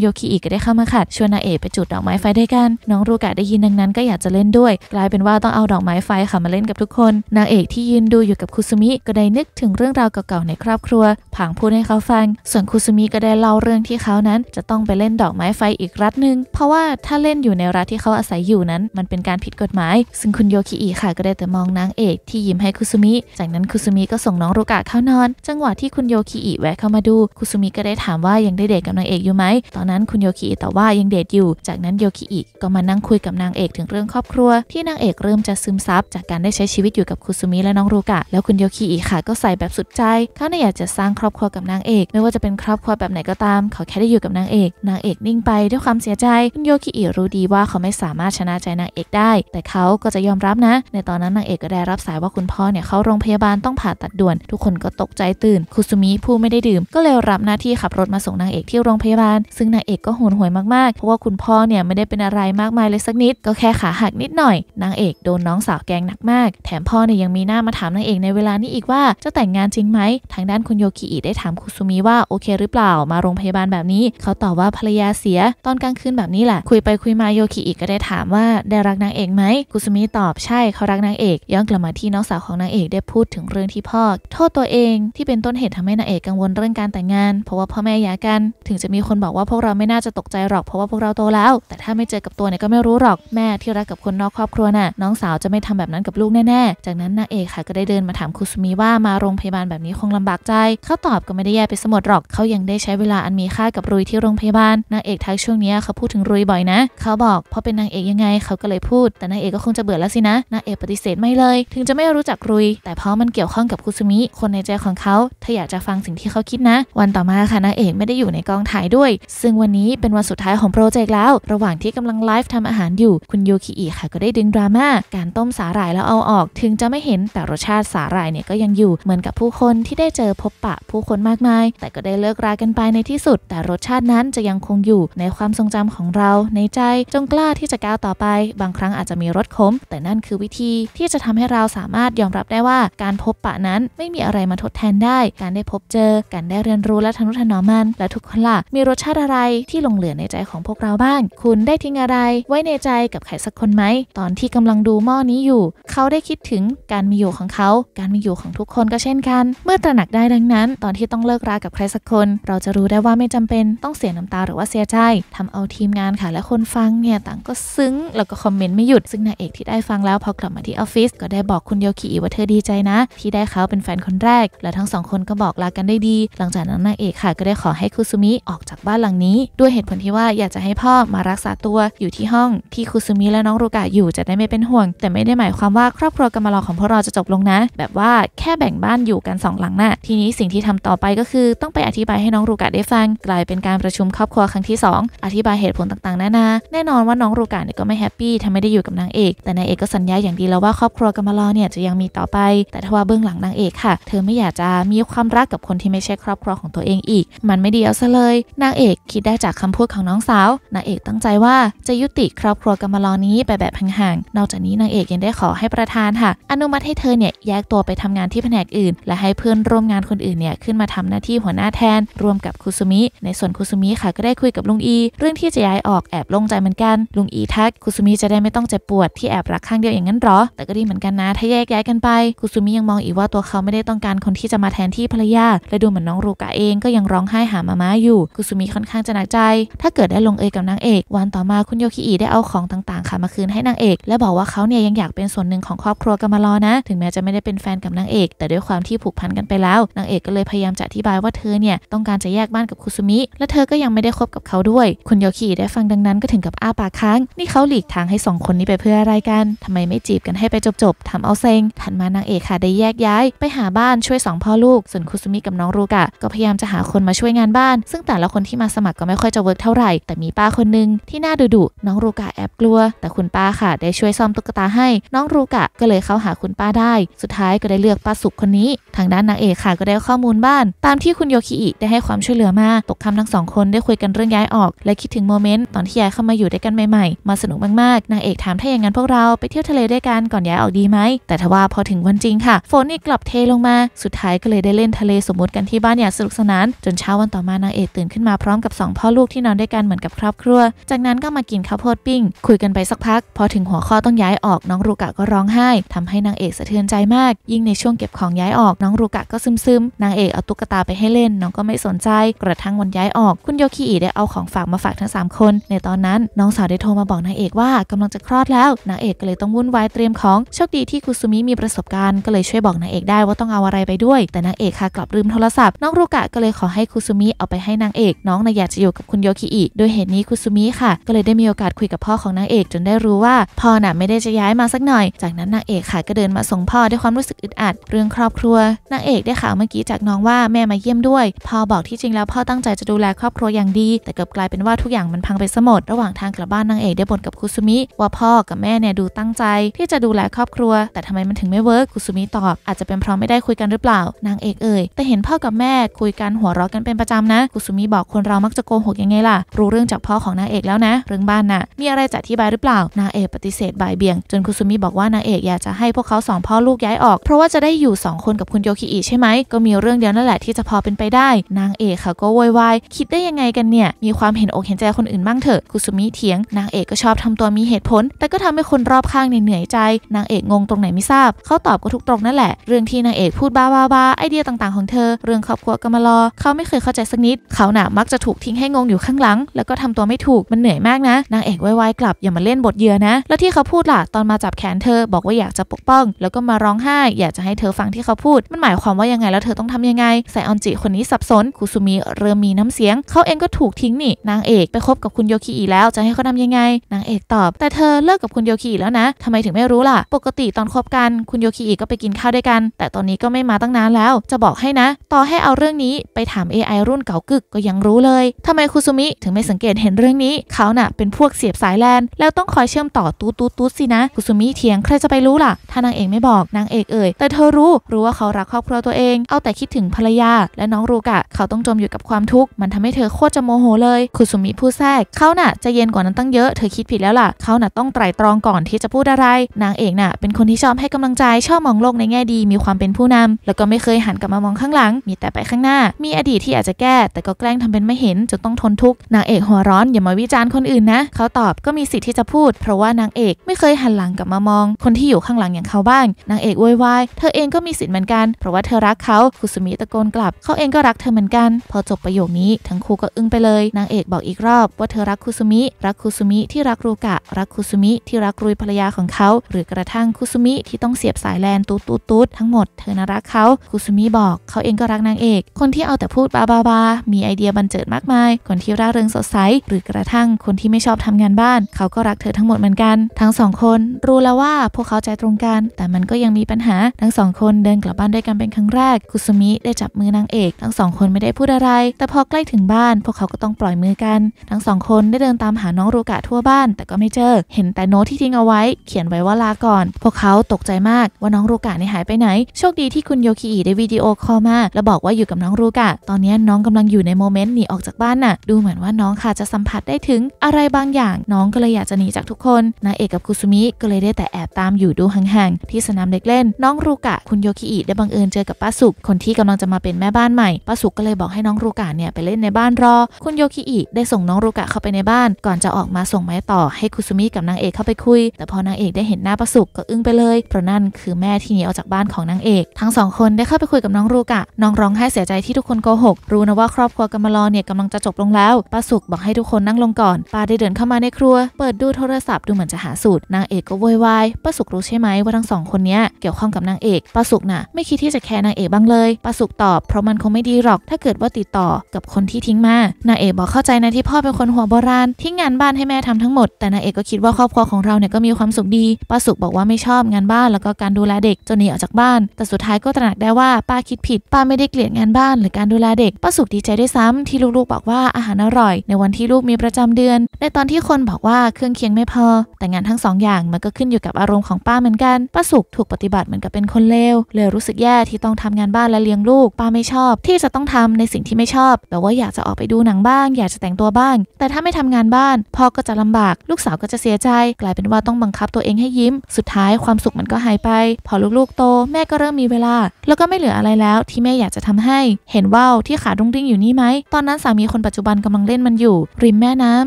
โยคิอิก็ได้เข้ามาขัดชวนนางเอกไปจุดดอกไม้ไฟด้วยกัน น้องรูกะได้ยินดังนั้นก็อยากจะเล่นด้วย กลายเป็นว่าต้องเอาดอกไม้ไฟค่ะมาเล่นกับทุกคน นางเอกที่ยืนดูอยู่กับคุซุมิก็ได้นึกถึงเรื่องราวเก่าๆในครอบครัวผางพูดให้เขาฟัง ส่วนคุซุมิก็ได้เล่าเรื่องที่เขานั้น จะต้องไปเล่นดอกไม้ไฟอีกรัฐหนึ่งเพราะว่าถ้าเล่นอยู่ในรัฐที่เขาอาศัยอยู่นั้น มันเป็นการผิดกฎหมายซึ่งคุณโยคิอิค่ะก็ไได้แต่มองนางเอกที่ยิ้มให้คุซุมิ จากนั้นคุซุมิก็ส่งน้องรุกะเข้านอน จังหวะที่คุณโยคิอิแวะเข้ามาดู คุซุมิก็ได้ถามว่ายังได้เดทกับนางเอกอยู่ไหม ตอนนั้นคุณโยคิอิตอบว่ายังเดทอยู่ จากนั้นโยคิอิก็มานั่งคุยกับนางเอกถึงเรื่องครอบครัว ที่นางเอกเริ่มจะซึมซับจากการได้ใช้ชีวิตอยู่กับคุซุมิและน้องรุกะแล้วคุณโยคิอิค่ะก็ใส่แบบสุดใจ เขาเนี่ยอยากจะสร้างครอบครัวกับนางเอก ไม่ว่าจะเป็นครอบครัวแบบไหนก็ตามเขาแค่ได้อยู่กับนางเอก นางเอกนิ่งไปด้วยความเสียใจ คุณโยคิอิรู้ดีว่าเขาไม่สามารถชนะใจนางเอกได้ แต่เขาก็จะยอมรับนะ ในตอนอนนั้นนางเอกก็ได้รับสายว่าคุณพ่อเนี่ยเข้าโรงพยาบาลต้องผ่าตัดด่วน ทุกคนก็ตกใจตื่นคุซุมิผู้ไม่ได้ดื่มก็เลยรับหน้าที่ขับรถมาส่งนางเอกที่โรงพยาบาล ซึ่งนางเอกก็โหนหวยมากๆเพราะว่าคุณพ่อเนี่ยไม่ได้เป็นอะไรมากมายเลยสักนิด ก็แค่ขาหักนิดหน่อย นางเอกโดนน้องสาวแกงหนักมากแถมพ่อเนี่ยยังมีหน้ามาถามนางเอกในเวลานี้อีกว่าจะแต่งงานจริงไหมทางด้านคุณโยคิอิได้ถามคุซุมิว่าโอเคหรือเปล่ามาโรงพยาบาลแบบนี้ เขาตอบว่าภรรยาเสีย ตอนกลางคืนแบบนี้แหละคุยไปคุยมาโยคิอิก็ได้ถามว่าได้รักนางเอกไหมคุซุมิตอบใช่เขารักนางเอกย้อนกลับมาที่น้องสาวของนางเอกได้พูดถึงเรื่องที่พ่อโทษตัวเองที่เป็นต้นเหตุทำให้นางเอกกังวลเรื่องการแต่งงาน เพราะว่าพ่อแม่ยากัน ถึงจะมีคนบอกว่าพวกเราไม่น่าจะตกใจหรอกเพราะว่าพวกเราโตแล้ว แต่ถ้าไม่เจอกับตัวเนี่ยก็ไม่รู้หรอกแม่ที่รักกับคนนอกครอบครัวน่ะน้องสาวจะไม่ทำแบบนั้นกับลูกแน่ๆจากนั้นนางเอกค่ะก็ได้เดินมาถามคุสมีว่ามาโรงพยาบาลแบบนี้คงลำบากใจ เขาตอบก็ไม่ได้แย่ไปสมดหรอกเขายังได้ใช้เวลาอันมีค่ากับรุยที่โรงพยาบาลนางเอกทักช่วงนี้เขาพูดถึงรุยบ่อยนะ เขาบอกเพราะเป็นนางเอกยังไงเขาก็เลยพูด แต่นางเอกก็คงจะเบื่อแล้วสินะนางเอกปฏิเสธไม่เลย ถึงจะไม่รู้จักรุย แต่เพราะมันเกี่ยวข้องกับคุซุมิ คนในใจของเขา ถ้าอยากจะฟังสิ่งที่เขาคิดนะ วันต่อมาค่ะนางเอกไม่ได้อยู่ในกองถ่ายด้วย ซึ่งวันนี้เป็นวันสุดท้ายของโปรเจกต์แล้ว ระหว่างที่กำลังไลฟ์ทำอาหารอยู่ คุณยูคิอิค่ะก็ได้ดึงดราม่าการต้มสาหร่ายแล้วเอาออก ถึงจะไม่เห็นแต่รสชาติสาหร่ายเนี่ยก็ยังอยู่เหมือนกับผู้คนที่ได้เจอพบปะผู้คนมากมาย แต่ก็ได้เลิกรากันไปในที่สุด แต่รสชาตินั้นจะยังคงอยู่ในความทรงจำของเราในใจจงกล้าที่จะก้าวต่อไป บางครั้งอาจจะมีรสขมแต่นั่นคือวิธีที่จะทำให้เราสามารถยอมรับได้ว่าการพบปะนั้นไม่มีอะไรมาทดแทนได้ การได้พบเจอการได้เรียนรู้และทนุถนอมมัน และทุกคนละ่ะ มีรสชาติอะไรที่หลงเหลือในใจของพวกเราบ้าง คุณได้ทิ้งอะไร ไว้ในใจกับใครสักคนไหมตอนที่กำลังดูหม้อนี้อยู่เขาได้คิดถึงการมีอยู่ของเขาการมีอยู่ของทุกคนก็เช่นกัน เมื่อตระหนักได้ดังนั้น ตอนที่ต้องเลิกรากับใครสักคน เราจะรู้ได้ว่าไม่จำเป็นต้องเสียน้ำตาหรือว่าเสียใจ ทำเอาทีมงานค่ะและคนฟังเนี่ยต่างก็ซึ้งแล้วก็คอมเมนต์ไม่หยุดซึ่งนางเอกที่ได้ฟังแล้วพอกลับมาที่ออฟฟิศก็ได้บอกคุณโยคิว่าเธอดีใจนะ ที่ได้เขาเป็นแฟนคนแรก และทั้งสองคนก็บอกลากันได้ดี หลังจากนั้นนางเอกค่ะก็ได้ขอให้คุซุมิออกจากบ้านหลังนี้ด้วยเหตุผลที่ว่าอยากจะให้พ่อมารักษาตัวอยู่ที่ห้องที่คุซุมิและน้องรูกะอยู่จะได้ไม่เป็นห่วง แต่ไม่ได้หมายความว่าครอบครัวกำมารอของพวกเราจะจบลงนะ แบบว่าแค่แบ่งบ้านอยู่กัน 2 หลังนะ่ะทีนี้สิ่งที่ทำต่อไปก็คือต้องไปอธิบายให้น้องรูกะได้ฟัง กลายเป็นการประชุมครอบครัวครั้งที่2ออธิบายเหตุผลต่างๆนานาแน่นอนว่าน้องรูกะเนี่ยก็ไม่แฮปปี้ทำไม่ได้อยู่กับนางเอกแต่นางเอกก็สัญญาอย่างดีแล้ว้วว่าครอบครัวกำมาลอเนี่ยจะยังมีต่อไปแต่ทว่าเบื้องหลังนางเอกค่ะ เธอไม่อยากจะมีความรักกับคนที่ไม่ใช่ครอบครัวของตัวเองอีก มันไม่ดีเอาซะเลยนางเอกคิดได้จากคำพูดของน้องสาวนางเอกตั้งใจว่าจะยุติครอบครัวกำมะลอนี้ไปแบบห่างๆนอกจากนี้นางเอกยังได้ขอให้ประธานค่ะอนุมัติให้เธอเนี่ยแยกตัวไปทำงานที่แผนกอื่น และให้เพื่อนร่วมงานคนอื่นเนี่ยขึ้นมาทำหน้าที่หัวหน้าแทนร่วมกับคุซุมิในส่วนคุซุมิค่ะก็ได้คุยกับลุงอีเรื่องที่จะย้ายออกแอบลงใจเหมือนกันลุงอีทักคุซุมิจะได้ไม่ต้องเจ็บปวดที่แอบรักข้างเดียวอย่างนั้นหรอแต่ก็ดีเหมือนกันนะ ถ้าแยกย้ายกันไป คุซุมิยังมองอีกว่าตัวเขาไม่ได้ต้องการคนที่จะมาแทนที่ภรรยา และดูเหมือนน้องรูกะเองก็ยังร้องไห้หามาม่าอยู่ คุซุมิค่อนข้างจะหนักใจ ถ้าเกิดได้ลงเอยกับนางเอก วันต่อมาคุณโยคิอิได้เอาของต่างๆค่ะมาคืนให้นางเอก และบอกว่าเขาเนี่ยยังอยากเป็นส่วนหนึ่งของครอบครัวกามารอนะ ถึงแม้จะไม่ได้เป็นแฟนกับนางเอก แต่ด้วยความที่ผูกพันกันไปแล้ว นางเอกก็เลยพยายามจะอธิบายว่าเธอเนี่ยต้องการจะแยกบ้านกับคุซุมิ และเธอก็ยังไม่ได้คบกับเขาด้วย คุณโยคิอิได้ฟังดังนั้นก็ถึงกับอ้าปากค้างนี่เขาหลีกทางให้สองคนนี้ไปเพื่ออะไรกัน ทำไมไม่จีบกันให้ไปจบจบทำเอาเซ็งถัดมานางเอกค่ะได้แยกย้ายไปหาบ้านช่วยสองพ่อลูก ส่วนคุซุมิกับน้องรูกะ ก็พยายามจะหาคนมาช่วยงานบ้าน ซึ่งแต่ละคนที่มาสมัครก็ไม่ค่อยจะเวิร์กเท่าไหร่ แต่มีป้าคนนึงที่น่าดุดุน้องรูกะแอบกลัว แต่คุณป้าค่ะได้ช่วยซ่อมตุ๊กตาให้ น้องรูกะก็เลยเข้าหาคุณป้าได้ สุดท้ายก็ได้เลือกป้าสุขคนนี้ ทางด้านนางเอกค่ะก็ได้ข้อมูลบ้าน ตามที่คุณโยคิอิได้ให้ความช่วยเหลือมาตกคำทั้งสองคนได้คุยกันเรื่องย้ายออก และคิดถึงโมเมนต์ตอนที่ย้ายเข้ามาอยู่ด้วยกันใหม่ๆ มาสนุกมากๆนางเอกถามถ้าอย่างนั้นพวกเราไปเที่ยวทะเลด้วยกันก่อนย้ายออกดีไหม แต่ทว่าพอถึงวันจริงค่ะฝนนี่กลับเทลงมาสุดท้ายก็เลยได้เล่นทะเลสมมติกันที่บ้านอย่างสนุกสนาน จนเช้าวันต่อมานางเอกตื่นขึ้นมา พร้อมกับ2พ่อลูกที่นอนด้วยกัน เหมือนกับครอบครัว จากนั้นก็มากินข้าวโพดปิ้ง คุยกันไปสักพัก พอถึงหัวข้อต้องย้ายออกน้องรูกะก็ร้องไห้ ทำให้นางเอกสะเทือนใจมาก ยิ่งในช่วงเก็บของย้ายออกน้องรูกะก็ซึมซึมนางเอกเอาตุ๊กตาไปให้เล่น น้องก็ไม่สนใจ กระทั่งวันย้ายออกคุณโยคิอิได้เอาของฝากมาฝากทั้ง3 คน ในตอนนั้นน้องสาวได้โทรมาบอกนางเอกว่ากำลังจะคลอดแล้ว นางเอกก็เลยต้องวุ่นวายเตรียมของโชคดีที่คุซุมิมีประสบการณ์ก็เลยช่วยบอกนางเอกได้ว่าต้อง เอาอะไรไปด้วยแต่นางเอกค่ะกลับลืมโทรศัพท์น้องรุกะก็เลยขอให้คุซุมิเอาไปให้นางเอกน้องนายาจะอยู่กับคุณโยคิอิด้วยเหตุนี้คุซุมิค่ะก็เลยได้มีโอกาสคุยกับพ่อของนางเอกจนได้รู้ว่า พ่อน่ะไม่ได้จะย้ายมาสักหน่อย จากนั้นนางเอกค่ะก็เดินมาส่งพ่อด้วยความรู้สึกอึดอัด เรื่องครอบครัวนางเอกได้ข่าวเมื่อกี้จากน้องว่าแม่มาเยี่ยมด้วยพ่อบอกที่จริงแล้วพ่อตั้งใจจะดูแลครอบครัวอย่างดี แต่กลับกลายเป็นว่าทุกอย่างมันพังไปซะหมดระหว่างทางกลับบ้านนางเอกได้บ่นกับคุซูมิว่าพ่อกับแม่เนี่ยดูตั้งใจที่จะะดูแลครอบครัวแต่ทำไมมันถึงไม่เวิร์กคุซุมิตอบอาจจะเป็นเพราะไม่ได้คุยกันหรือเปล่านางเอกเอ่ยแต่เห็นพ่อกับแม่คุยกันหัวเราะกันเป็นประจำนะคุซุมิบอกคนเรามักจะโกหกยังไงล่ะรู้เรื่องจากพ่อของนางเอกแล้วนะ เรื่องบ้านน่ะมีอะไรจะอธิบายหรือเปล่านางเอกปฏิเสธบ่ายเบี่ยงจนคุซุมิบอกว่านางเอกอยากจะให้พวกเขาสองพ่อลูกย้ายออก เพราะว่าจะได้อยู่ 2 คนกับคุณโยคิอิใช่ไหมก็มีเรื่องเดียวนั่นแหละที่จะพอเป็นไปได้ นางเอกค่ะก็ววยวายคิดได้ยังไงกันเนี่ยมีความเห็นอกเห็นใจคนอื่นบ้างเถอะคุซุมิเถียง นางเอกก็ชอบทำตัวมีเหตุผล แต่ก็ทำให้คนรอบข้างเหนื่อยใจนางเอกงงตรงไหนไม่ทราบ เขาตอบก็ทุกตรงนั่นแหละ เรื่องที่นางเอกพูดบ้าบ้าบ้าไอเดียต่างๆของเธอ เรื่องครอบครัวกำมารอเขาไม่เคยเข้าใจสักนิด เขาหนามักจะถูกทิ้งให้งงอยู่ข้างหลัง แล้วก็ทำตัวไม่ถูก มันเหนื่อยมากนะ นางเอกไวๆกลับอย่ามาเล่นบทเยือนะ แล้วที่เขาพูดล่ะตอนมาจับแขนเธอบอกว่าอยากจะปกป้อง แล้วก็มาร้องไห้อยากจะให้เธอฟังที่เขาพูด มันหมายความว่ายังไงแล้วเธอต้องทำยังไงไซออนจิคนนี้สับสน คุซุมิเริ่มมีน้ำเสียง เขาเองก็ถูกทิ้งนี่ นางเอกไปคบกับคุณโยคิอีแล้วจะให้เขาทำยังไง นางเอกตอบแต่เธอเลิกกับคุณโยคิแล้วนะทำไมถึงไม่รูู้ล่ะ ปกติตอนคบกันคุณโยคิอิก็ไปกินข้าวด้วยกัน แต่ตอนนี้ก็ไม่มาตั้งนานแล้ว จะบอกให้นะ ต่อให้เอาเรื่องนี้ไปถาม AI รุ่นเก่ากึกก็ยังรู้เลย ทำไมคุซุมิถึงไม่สังเกตเห็นเรื่องนี้เขาน่ะเป็นพวกเสียบสายแลนแล้วต้องคอยเชื่อมต่อตูตูตูสินะ คุซุมิเถียงใครจะไปรู้ล่ะถ้านางเอกไม่บอกนางเอกเอ่ยแต่เธอรู้ รู้ว่าเขารักครอบครัวตัวเองเอาแต่คิดถึงภรรยาและน้องรูกะเขาต้องจมอยู่กับความทุกข์มันทำให้เธอโคตรจะโมโหเลย คุซุมิพูดแทรก เขาน่ะจะเย็นกว่านั้นตั้งเยอะเธอคิดผิดแล้วล่ะ เขาน่ะต้องไตรตรองก่อนที่จะพูดอะไรนางเอกน่ะเป็นคนที่ชอบให้กำลังใจ ชอบมองโลกในแง่ดีมีความเป็นผู้นำแล้วก็ไม่เคยหันกลับมามองข้างหลัง มีแต่ไปข้างหน้า มีอดีตที่อาจจะแก้ แต่ก็แกล้งทำเป็นไม่เห็นจนต้องทนทุกข์นางเอกหัวร้อนอย่ามาวิจารณ์คนอื่นนะเขาตอบก็มีสิทธิ์ที่จะพูด เพราะว่านางเอกไม่เคยหันหลังกลับมามอง คนที่อยู่ข้างหลังอย่างเขาบ้าง นางเอกุ่นวายเธอเองก็มีสิทธิ์เหมือนกันเพราะว่าเธอรักเขาคุสุมิตะโกนกลับเขาเองก็รักเธอเหมือนกัน พอจบประโยคนี้ ทั้งคู่ก็อึ้งไปเลยนางเอกบอกอีกรอบว่าเธอรักคุสุมิรักคุสุมิที่รักรูกะรักคุสุมิที่รักรุยภรรยาของเขาหรรือกระทั่งคุซุมิที่ต้องเสียบสายแลนตุ๊ดตุ๊ดตุ๊ดทั้งหมดเธอนรักเขาคุซุมิ บอกเขาเองก็รักนางเอก คนที่เอาแต่พูดบาบาบามีไอเดียบันเจิดมากมายคนที่ร่าเริงสดใสหรือกระทั่งคนที่ไม่ชอบทำงานบ้านเขาก็รักเธอทั้งหมดเหมือนกันทั้งสองคนรู้แล้วว่า พวกเขาใจตรงกัน แต่มันก็ยังมีปัญหา ทั้งสองคนเดินกลับบ้านด้วยกันเป็นครั้งแรกคุซุมิได้จับมือนางเอกทั้งสองคนไม่ได้พูดอะไร แต่พอใกล้ถึงบ้านพวกเขาก็ต้องปล่อยมือกัน ทั้งสองคนได้เดินตามหาน้องรูกะทั่วบ้าน แต่ก็ไม่เจอเห็นแต่โน้ตที่ทิ้งเอาไว้ เขียนไว้ว่าลาาก่อนพวกเขาตกใจมากว่าน้องรูกะในหายไปไหนโชคดีที่คุณโยคิอิได้วิดีโอคอลมาแล้วบอกว่าอยู่กับน้องรูกะ ตอนนี้น้องกำลังอยู่ในโมเมนต์หนีออกจากบ้านน่ะ ดูเหมือนว่าน้องค่ะจะสัมผัสได้ถึง อะไรบางอย่างน้องก็เลยอยากจะหนีจากทุกคนนาเอกกับคุซุมิก็เลยได้แต่แอบตามอยู่ดูห่างๆ ที่สนามเด็กเล่นน้องรูกะคุณโยคิอิได้บังเอิญเจอกับป้าสุขคนที่กำลังจะมาเป็นแม่บ้านใหม่ป้าสุกก็เลยบอกให้น้องรูกะเนี่ยไปเล่นในบ้านรอคุณโยคิอิได้ส่งน้องรูกะเข้าไปในบ้านก่อนจะออกมาส่งไม้ต่อให้คุซุมิกับนางเอกเข้าไปคุยแต่พอนางเอกได้เห็นหน้าประสุกก็อึ้งไปเลย เพราะนั่นคือแม่ที่หนีออกจากบ้านของนางเอกทั้งสองคนได้เข้าไปคุยกับน้องรูกะน้องร้องไห้เสียใจที่ทุกคนโกหกรู้นะว่าครอบครัวกำมาลอเนี่ยกำลังจะจบลงแล้วประสุกบอกให้ทุกคนนั่งลงก่อนป้าได้เดินเข้ามาในครัว เปิดดูโทรศัพท์ดูเหมือนจะหาสูตรนางเอกก็โวยวายประสุกรู้ใช่ไหมว่าทั้งสองคนนี้เกี่ยวข้องกับนางเอกประสุกน่ะไม่คิดที่จะแคร์นางเอกบ้างเลยประสุกตอบเพราะมันคงไม่ดีหรอกถ้าเกิดว่าติดต่อกับคนที่ทิ้งมานางเอกบอกเข้าใจนะที่พ่อเป็นคนหัวโบราณทิ้งงานบ้านให้แม่ทำทั้งหมดแต่นางเอกก็คิดว่าครอบครัวของเราเนี่ยก็มีความสุขดีประสุขบอกว่าไม่ชอบงานบ้านแล้วก็การดูแลเด็กจนหนีออกจากบ้าน แต่สุดท้ายก็ตระหนักได้ว่า ป้าคิดผิดป้าไม่ได้เกลียดงานบ้าน หรือการดูแลเด็กป้าสุขดีใจด้วยซ้ำที่ลูกๆบอกว่าอาหารอร่อย ในวันที่ลูกมีประจำเดือนในตอนที่คนบอกว่าเครื่องเคียงไม่พอ แต่งานทั้งสองอย่างมันก็ขึ้นอยู่กับอารมณ์ของป้าเหมือนกันป้าสุขถูกปฏิบัติเหมือนกับเป็นคนเลวเลยรู้สึกแย่ที่ต้องทำงานบ้านและเลี้ยงลูกป้าไม่ชอบ ที่จะต้องทำในสิ่งที่ไม่ชอบแบบว่าอยากจะออกไปดูหนังบ้างอยากจะแต่งตัวบ้างแต่ถ้าไม่ทำงานบ้านพ่อก็จะลำบาก ลูกสาวก็จะเสียใจ กลายเป็นว่าต้องบังคับตัวเองให้ยิ้มสุดท้ายความสุขมันก็หายไป พอลูกๆโตแม่ก็เริ่มมีเวลา แล้วก็ไม่เหลืออะไรแล้วที่แม่อยากจะทำให้ เห็นว่าวที่ขาดุ้งดิ้งอยู่นี่ไหม ตอนนั้นสามีคนปัจจุบันกำลังเล่นมันอยู่ ริมแม่น้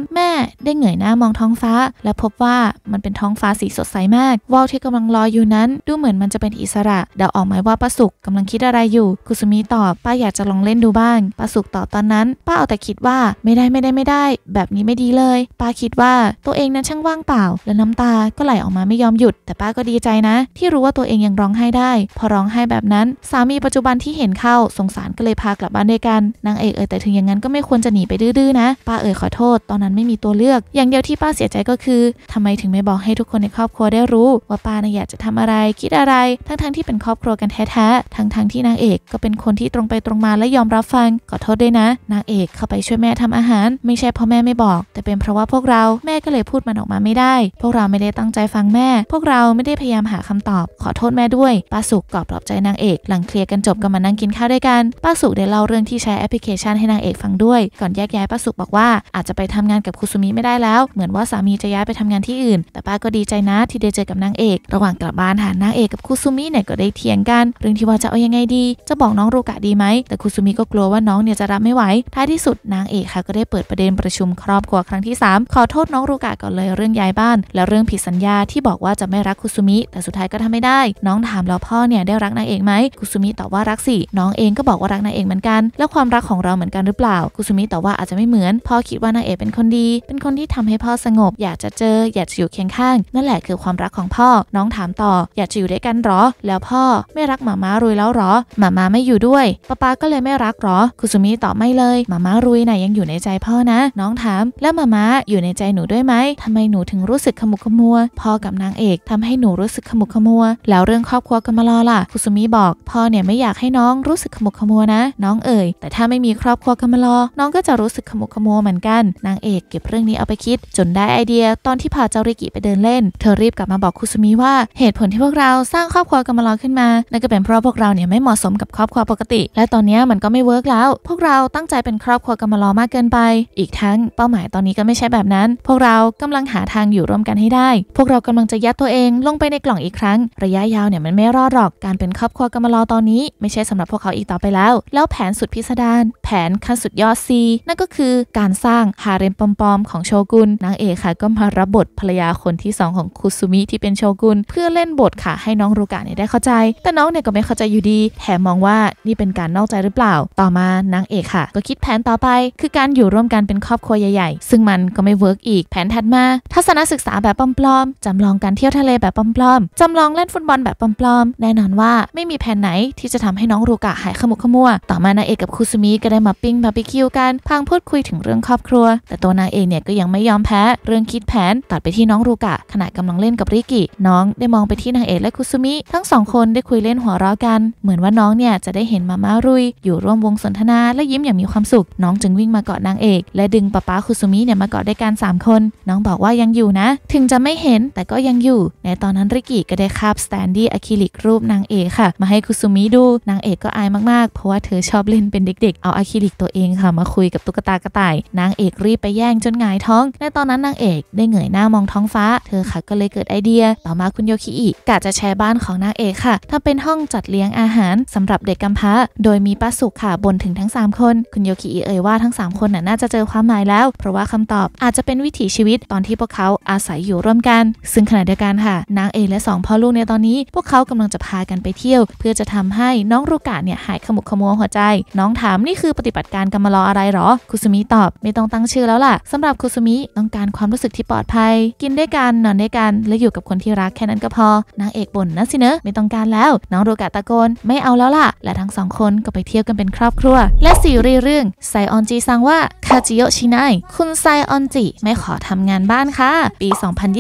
ำแม่ได้เหงื่อยหน้ามองท้องฟ้า และพบว่ามันเป็นท้องฟ้าสีสดใสมากว่าวที่กำลังลอยอยู่นั้น ดูเหมือนมันจะเป็นอิสระเดาออกไหมว่าป้าสุกกำลังคิดอะไรอยู่คุสุมีตอบ ป้าอยากจะลองเล่นดูบ้างป้าสุกตอบตอนนั้นป้าเอาแต่คิดว่าไม่ได้ไม่ได้ไม่ได้ แบบนี้ไม่ดีเลยป้าคิดว่าตัวเองนั้นช่างว่างเปล่า และน้ำตาก็ไหลออกมาไม่ยอมมหยุดแต่ป้าก็ดีใจนะ ที่รู้ว่าตัวเองยังร้องไห้ได้ พอร้องไห้แบบนั้นสามีปัจจุบันที่เห็นเข้าสงสารก็เลยพากลับบ้านด้วยกัน นางเอกเอ๋ยแต่ถึงอย่างนั้นก็ไม่ควรจะหนีไปดื้อๆนะป้าเอ๋ยขอโทษตอนนั้นไม่มีตัวเลือกอย่างเดียวที่ป้าเสียใจก็คือ ทำไมถึงไม่บอกให้ทุกคนในครอบครัวได้รู้ ว่าป้านยอยากจะทำอะไร คิดอะไรทั้งๆที่เป็นครอบครัวกันแท้ๆทั้งๆที่นางเอกก็เป็นคนที่ตรงไปตรงมาและยอมรับฟังขอโทษด้วยนะ นางเอกเข้าไปช่วยแม่ทำอาหาร ไม่ใช่เพราะแม่ไม่บอก แต่เป็นเพราะว่าพวกเราแม่ก็เลยพูดมันออกมาไม่ได้ พวกเราไม่ได้ตั้งใจฟังแพวกเราไม่ได้พยายามหาคำตอบ ขอโทษแม่ด้วยป้าสุกกอบปลอบใจนางเอก หลังเคลียร์กันจบก็มานั่งกินข้าวด้วยกันป้าสุกได้เล่าเรื่องที่ใช้แอปพลิเคชันให้นางเอกฟังด้วยก่อนแยกย้ายป้าสุกบอกว่าอาจจะไปทำงานกับคุซุมิไม่ได้แล้วเหมือนว่าสามีจะย้ายไปทำงานที่อื่น แต่ป้าก็ดีใจนะที่ได้เจอกับนางเอกระหว่างกลับบ้านหานางเอกกับคุซุมิเนี่ยก็ได้เถียงกันเรื่องที่ว่าจะเอายังไงดี จะบอกน้องรูกะดีไหมแต่คุซุมิก็กลัวว่าน้องเนี่ยจะรับไม่ไหวท้ายที่สุดนางเอกค่ะก็ได้เปิดประเด็นประชุมครอบครัวครั้งที่3ขอโทษน้องรูกะก่อนเลยเรื่องย้ายบ้าน และเรื่องผิดสัญญาที่บอกว่าว่าจะไม่รักคุซุมิแต่สุดท้ายก็ทำไม่ได้ น้องถามแล้วพ่อเนี่ยได้รักนางเอกไหมคุซุมิตอบว่ารักสิน้องเองก็บอกว่ารักนางเอกเหมือนกัน แล้วความรักของเราเหมือนกันหรือเปล่า คุซุมิตอบว่าอาจจะไม่เหมือน พ่อคิดว่านางเอกเป็นคนดี เป็นคนที่ทำให้พ่อสงบ อยากจะเจออยากจะอยู่เคียงข้างนั่นแหละคือความรักของพ่อ น้องถามต่อ อยากจะอยู่ด้วยกันหรอ แล้วพ่อไม่รักหมาม้ารุยแล้วหรอหมาม้าไม่อยู่ด้วยป้าป้าก็เลยไม่รักหรอ คุซุมิตอบไม่เลยหมาม้ารุยนะ่ะยังอยู่ในใจพ่อนะ น้องถาม แล้วหมาม้าอยู่ในใจหนูด้วยไหมทำไมหนูถึงรู้สึกขมุกขมัวพ่อกับนางเอกทำให้หนูรู้สึกขมุกขมัว แล้วเรื่องครอบครัวกัมาลอล่ะ คุซุมิบอกพ่อเนี่ยไม่อยากให้น้องรู้สึกขมุกขมัวนะ น้องเอ๋ยแต่ถ้าไม่มีครอบครัวกัมาลอ น้องก็จะรู้สึกขมุกขมัวเหมือนกัน นางเอกเก็บเรื่องนี้เอาไปคิด จนได้ไอเดีย ตอนที่พาเจ้าริกิไปเดินเล่น เธอรีบกลับมาบอกคุซุมิว่า เหตุผลที่พวกเราสร้างครอบครัวกัมาลอขึ้นมา นั่นก็เป็นเพราะพวกเราเนี่ยไม่เหมาะสมกับครอบครัวปกติ และตอนนี้มันก็ไม่เวิร์กแล้ว พวกเราตั้งใจเป็นครอบครัวกัมาลอมากเกินไป อีกทั้งเป้าหมายตอนนี้ก็ไม่ใช่แบบนั้น พวกเรากำลังหาทางอยู่ร่วมกันให้ได้ พวกเรากำลังจะยยัดตัวเองลงไปในกล่องอีกครั้ง ระยะยาวเนี่ยมันไม่รอดหรอกการเป็นครอบครัวกำมะลอตอนนี้ ไม่ใช่สำหรับพวกเขาอีกต่อไปแล้วแล้วแผนสุดพิสดารแผนขั้นสุดยอดซีนั่นก็คือการสร้างฮาเร็มปอมๆของโชกุนนางเอกค่ะก็มารับบทภรรยาคนที่2ของคุซุมิ ที่เป็นโชกุนเพื่อเล่นบทค่ะให้น้องรูกะเนี่ยได้เข้าใจแต่น้องเนี่ยก็ไม่เข้าใจอยู่ดีแถมมองว่านี่เป็นการนอกใจหรือเปล่า ต่อมานางเอกค่ะก็คิดแผนต่อไป คือการอยู่ร่วมกันเป็นครอบครัวใหญ่ๆ ซึ่งมันก็ไม่เวิร์กอีกแผนถัดมา ทัศนศึกษาแบบปลอมๆจำลองการที่ยวทะเลแบบปลอมๆ จำลองเล่นฟุตบอลแบบปลอมๆ แน่นอนว่าไม่มีแผนไหนที่จะทำให้น้องรูกะหายขมุกขมัว ต่อมานางเอกกับคุซุมิก็ได้มาปิ้งบาร์บีคิวกัน พังพูดคุยถึงเรื่องครอบครัว แต่ตัวนางเอกเนี่ยก็ยังไม่ยอมแพ้ เรื่องคิดแผนตัดไปที่น้องรูกะขณะกำลังเล่นกับริกิ น้องได้มองไปที่นางเอกและคุซุมิทั้งสองคนได้คุยเล่นหัวเราะกัน เหมือนว่าน้องเนี่ยจะได้เห็นมาม่ารุย อยู่ร่วมวงสนทนาและยิ้มอย่างมีความสุข น้องจึงวิ่งมาเกาะนางเอกและดึงป้าป้าคุซุมิเนี่ยมาเกาะด้กัน 3 คน น้องบอกว่ายังอยู่นะ ถึงจะไม่เห็นแต่ก็ยังอยูู่่ในตอนนั้นริกิก็ได้คาบสแตนดี้อะคริลิกรูปนางเอกค่ะมาให้คุซุมิดูนางเอกก็อายมากๆ เพราะว่าเธอชอบเล่นเป็นเด็กๆเอาอะคริลิกตัวเองค่ะ มาคุยกับตุ๊กตากระต่าย นางเอกรีบไปแย่งจนหงายท้องในตอนนั้นนางเอกได้เหงยหน้ามองท้องฟ้า เธอค่ะก็เลยเกิดไอเดีย ต่อมาคุณโยคิอิกะจะแชร์บ้านของนางเอกค่ะถ้าเป็นห้องจัดเลี้ยงอาหาร สำหรับเด็กกำพร้า โดยมีป้าสุขค่ะบนถึงทั้ง 3 คน คุณโยคิอิเอ่ยว่าทั้ง 3 คนน่าจะเจอความหมายแล้ว เพราะว่าคำตอบอาจจะเป็นวิถีชีวิตตอนที่พวกเขาอาศัยอยู่ร่วมกัน ซึ่งขณะเดียวกันค่ะ นางเอกและ2พ่อลูกในตอนนี้ พวกเขากำลังจะพากันไปเที่ยว เพื่อจะทำให้น้องรูกะเนี่ยหายขมุกขมัวหัวใจ น้องถามนี่คือปฏิบัติการกำมารออะไรหรอคุซุมิตอบไม่ต้องตั้งชื่อแล้วล่ะ สำหรับคุซุมิต้องการความรู้สึกที่ปลอดภัย กินด้วยกันนอนด้วยกันและอยู่กับคนที่รักแค่นั้นก็พอ นางเอกบ่นนะสินะไม่ต้องการแล้ว น้องรูกะตะโกนไม่เอาแล้วล่ะ และทั้งสองคนก็ไปเที่ยวกันเป็นครอบครัว และซีรีส์เรื่องไซออนจีสั่งว่าคาจิโยชินายคุณไซออนจิไม่ขอทำงานบ้านค่ะ ปี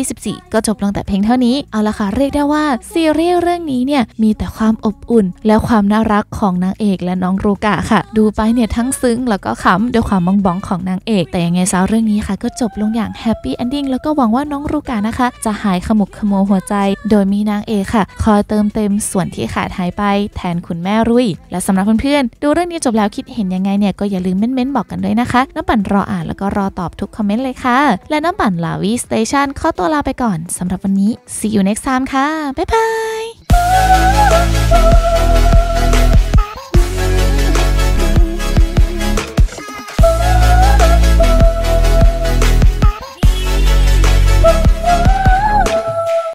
2024ก็จบลงแต่แต่เพียงเท่านี้เอาละค่ะเรียกได้ว่าซีรีส์เรื่องนี้เนี่ยมีแต่ความอบอุ่นและความน่ารักของนางเอกและน้องรูกะค่ะ ดูไปเนี่ยทั้งซึ้งแล้วก็ขำด้วยความมองบ้องของนางเอก แต่ยังไงซะเรื่องนี้ค่ะ ก็จบลงอย่างแฮปปี้เอนดิ้งแล้วก็หวังว่าน้องรูกะนะคะ จะหายขมุกขมัวหัวใจ โดยมีนางเอกค่ะ คอยเติมเต็มส่วนที่ขาดหายไป แทนคุณแม่รุย และสำหรับเพื่อนๆดูเรื่องนี้จบแล้วคิดเห็นยังไงเนี่ยก็อย่าลืมเม้นๆบอกกันด้วยนะคะน้ำปั่นรออ่านแล้วก็รอตอบทุกคอมเมนต์เลยค่ะ และน้ำปั่นลาวีสเตชันข้อตัวลาไปก่อนสาหรับันันนี้ see you next time ค่ะ บ๊ายบาย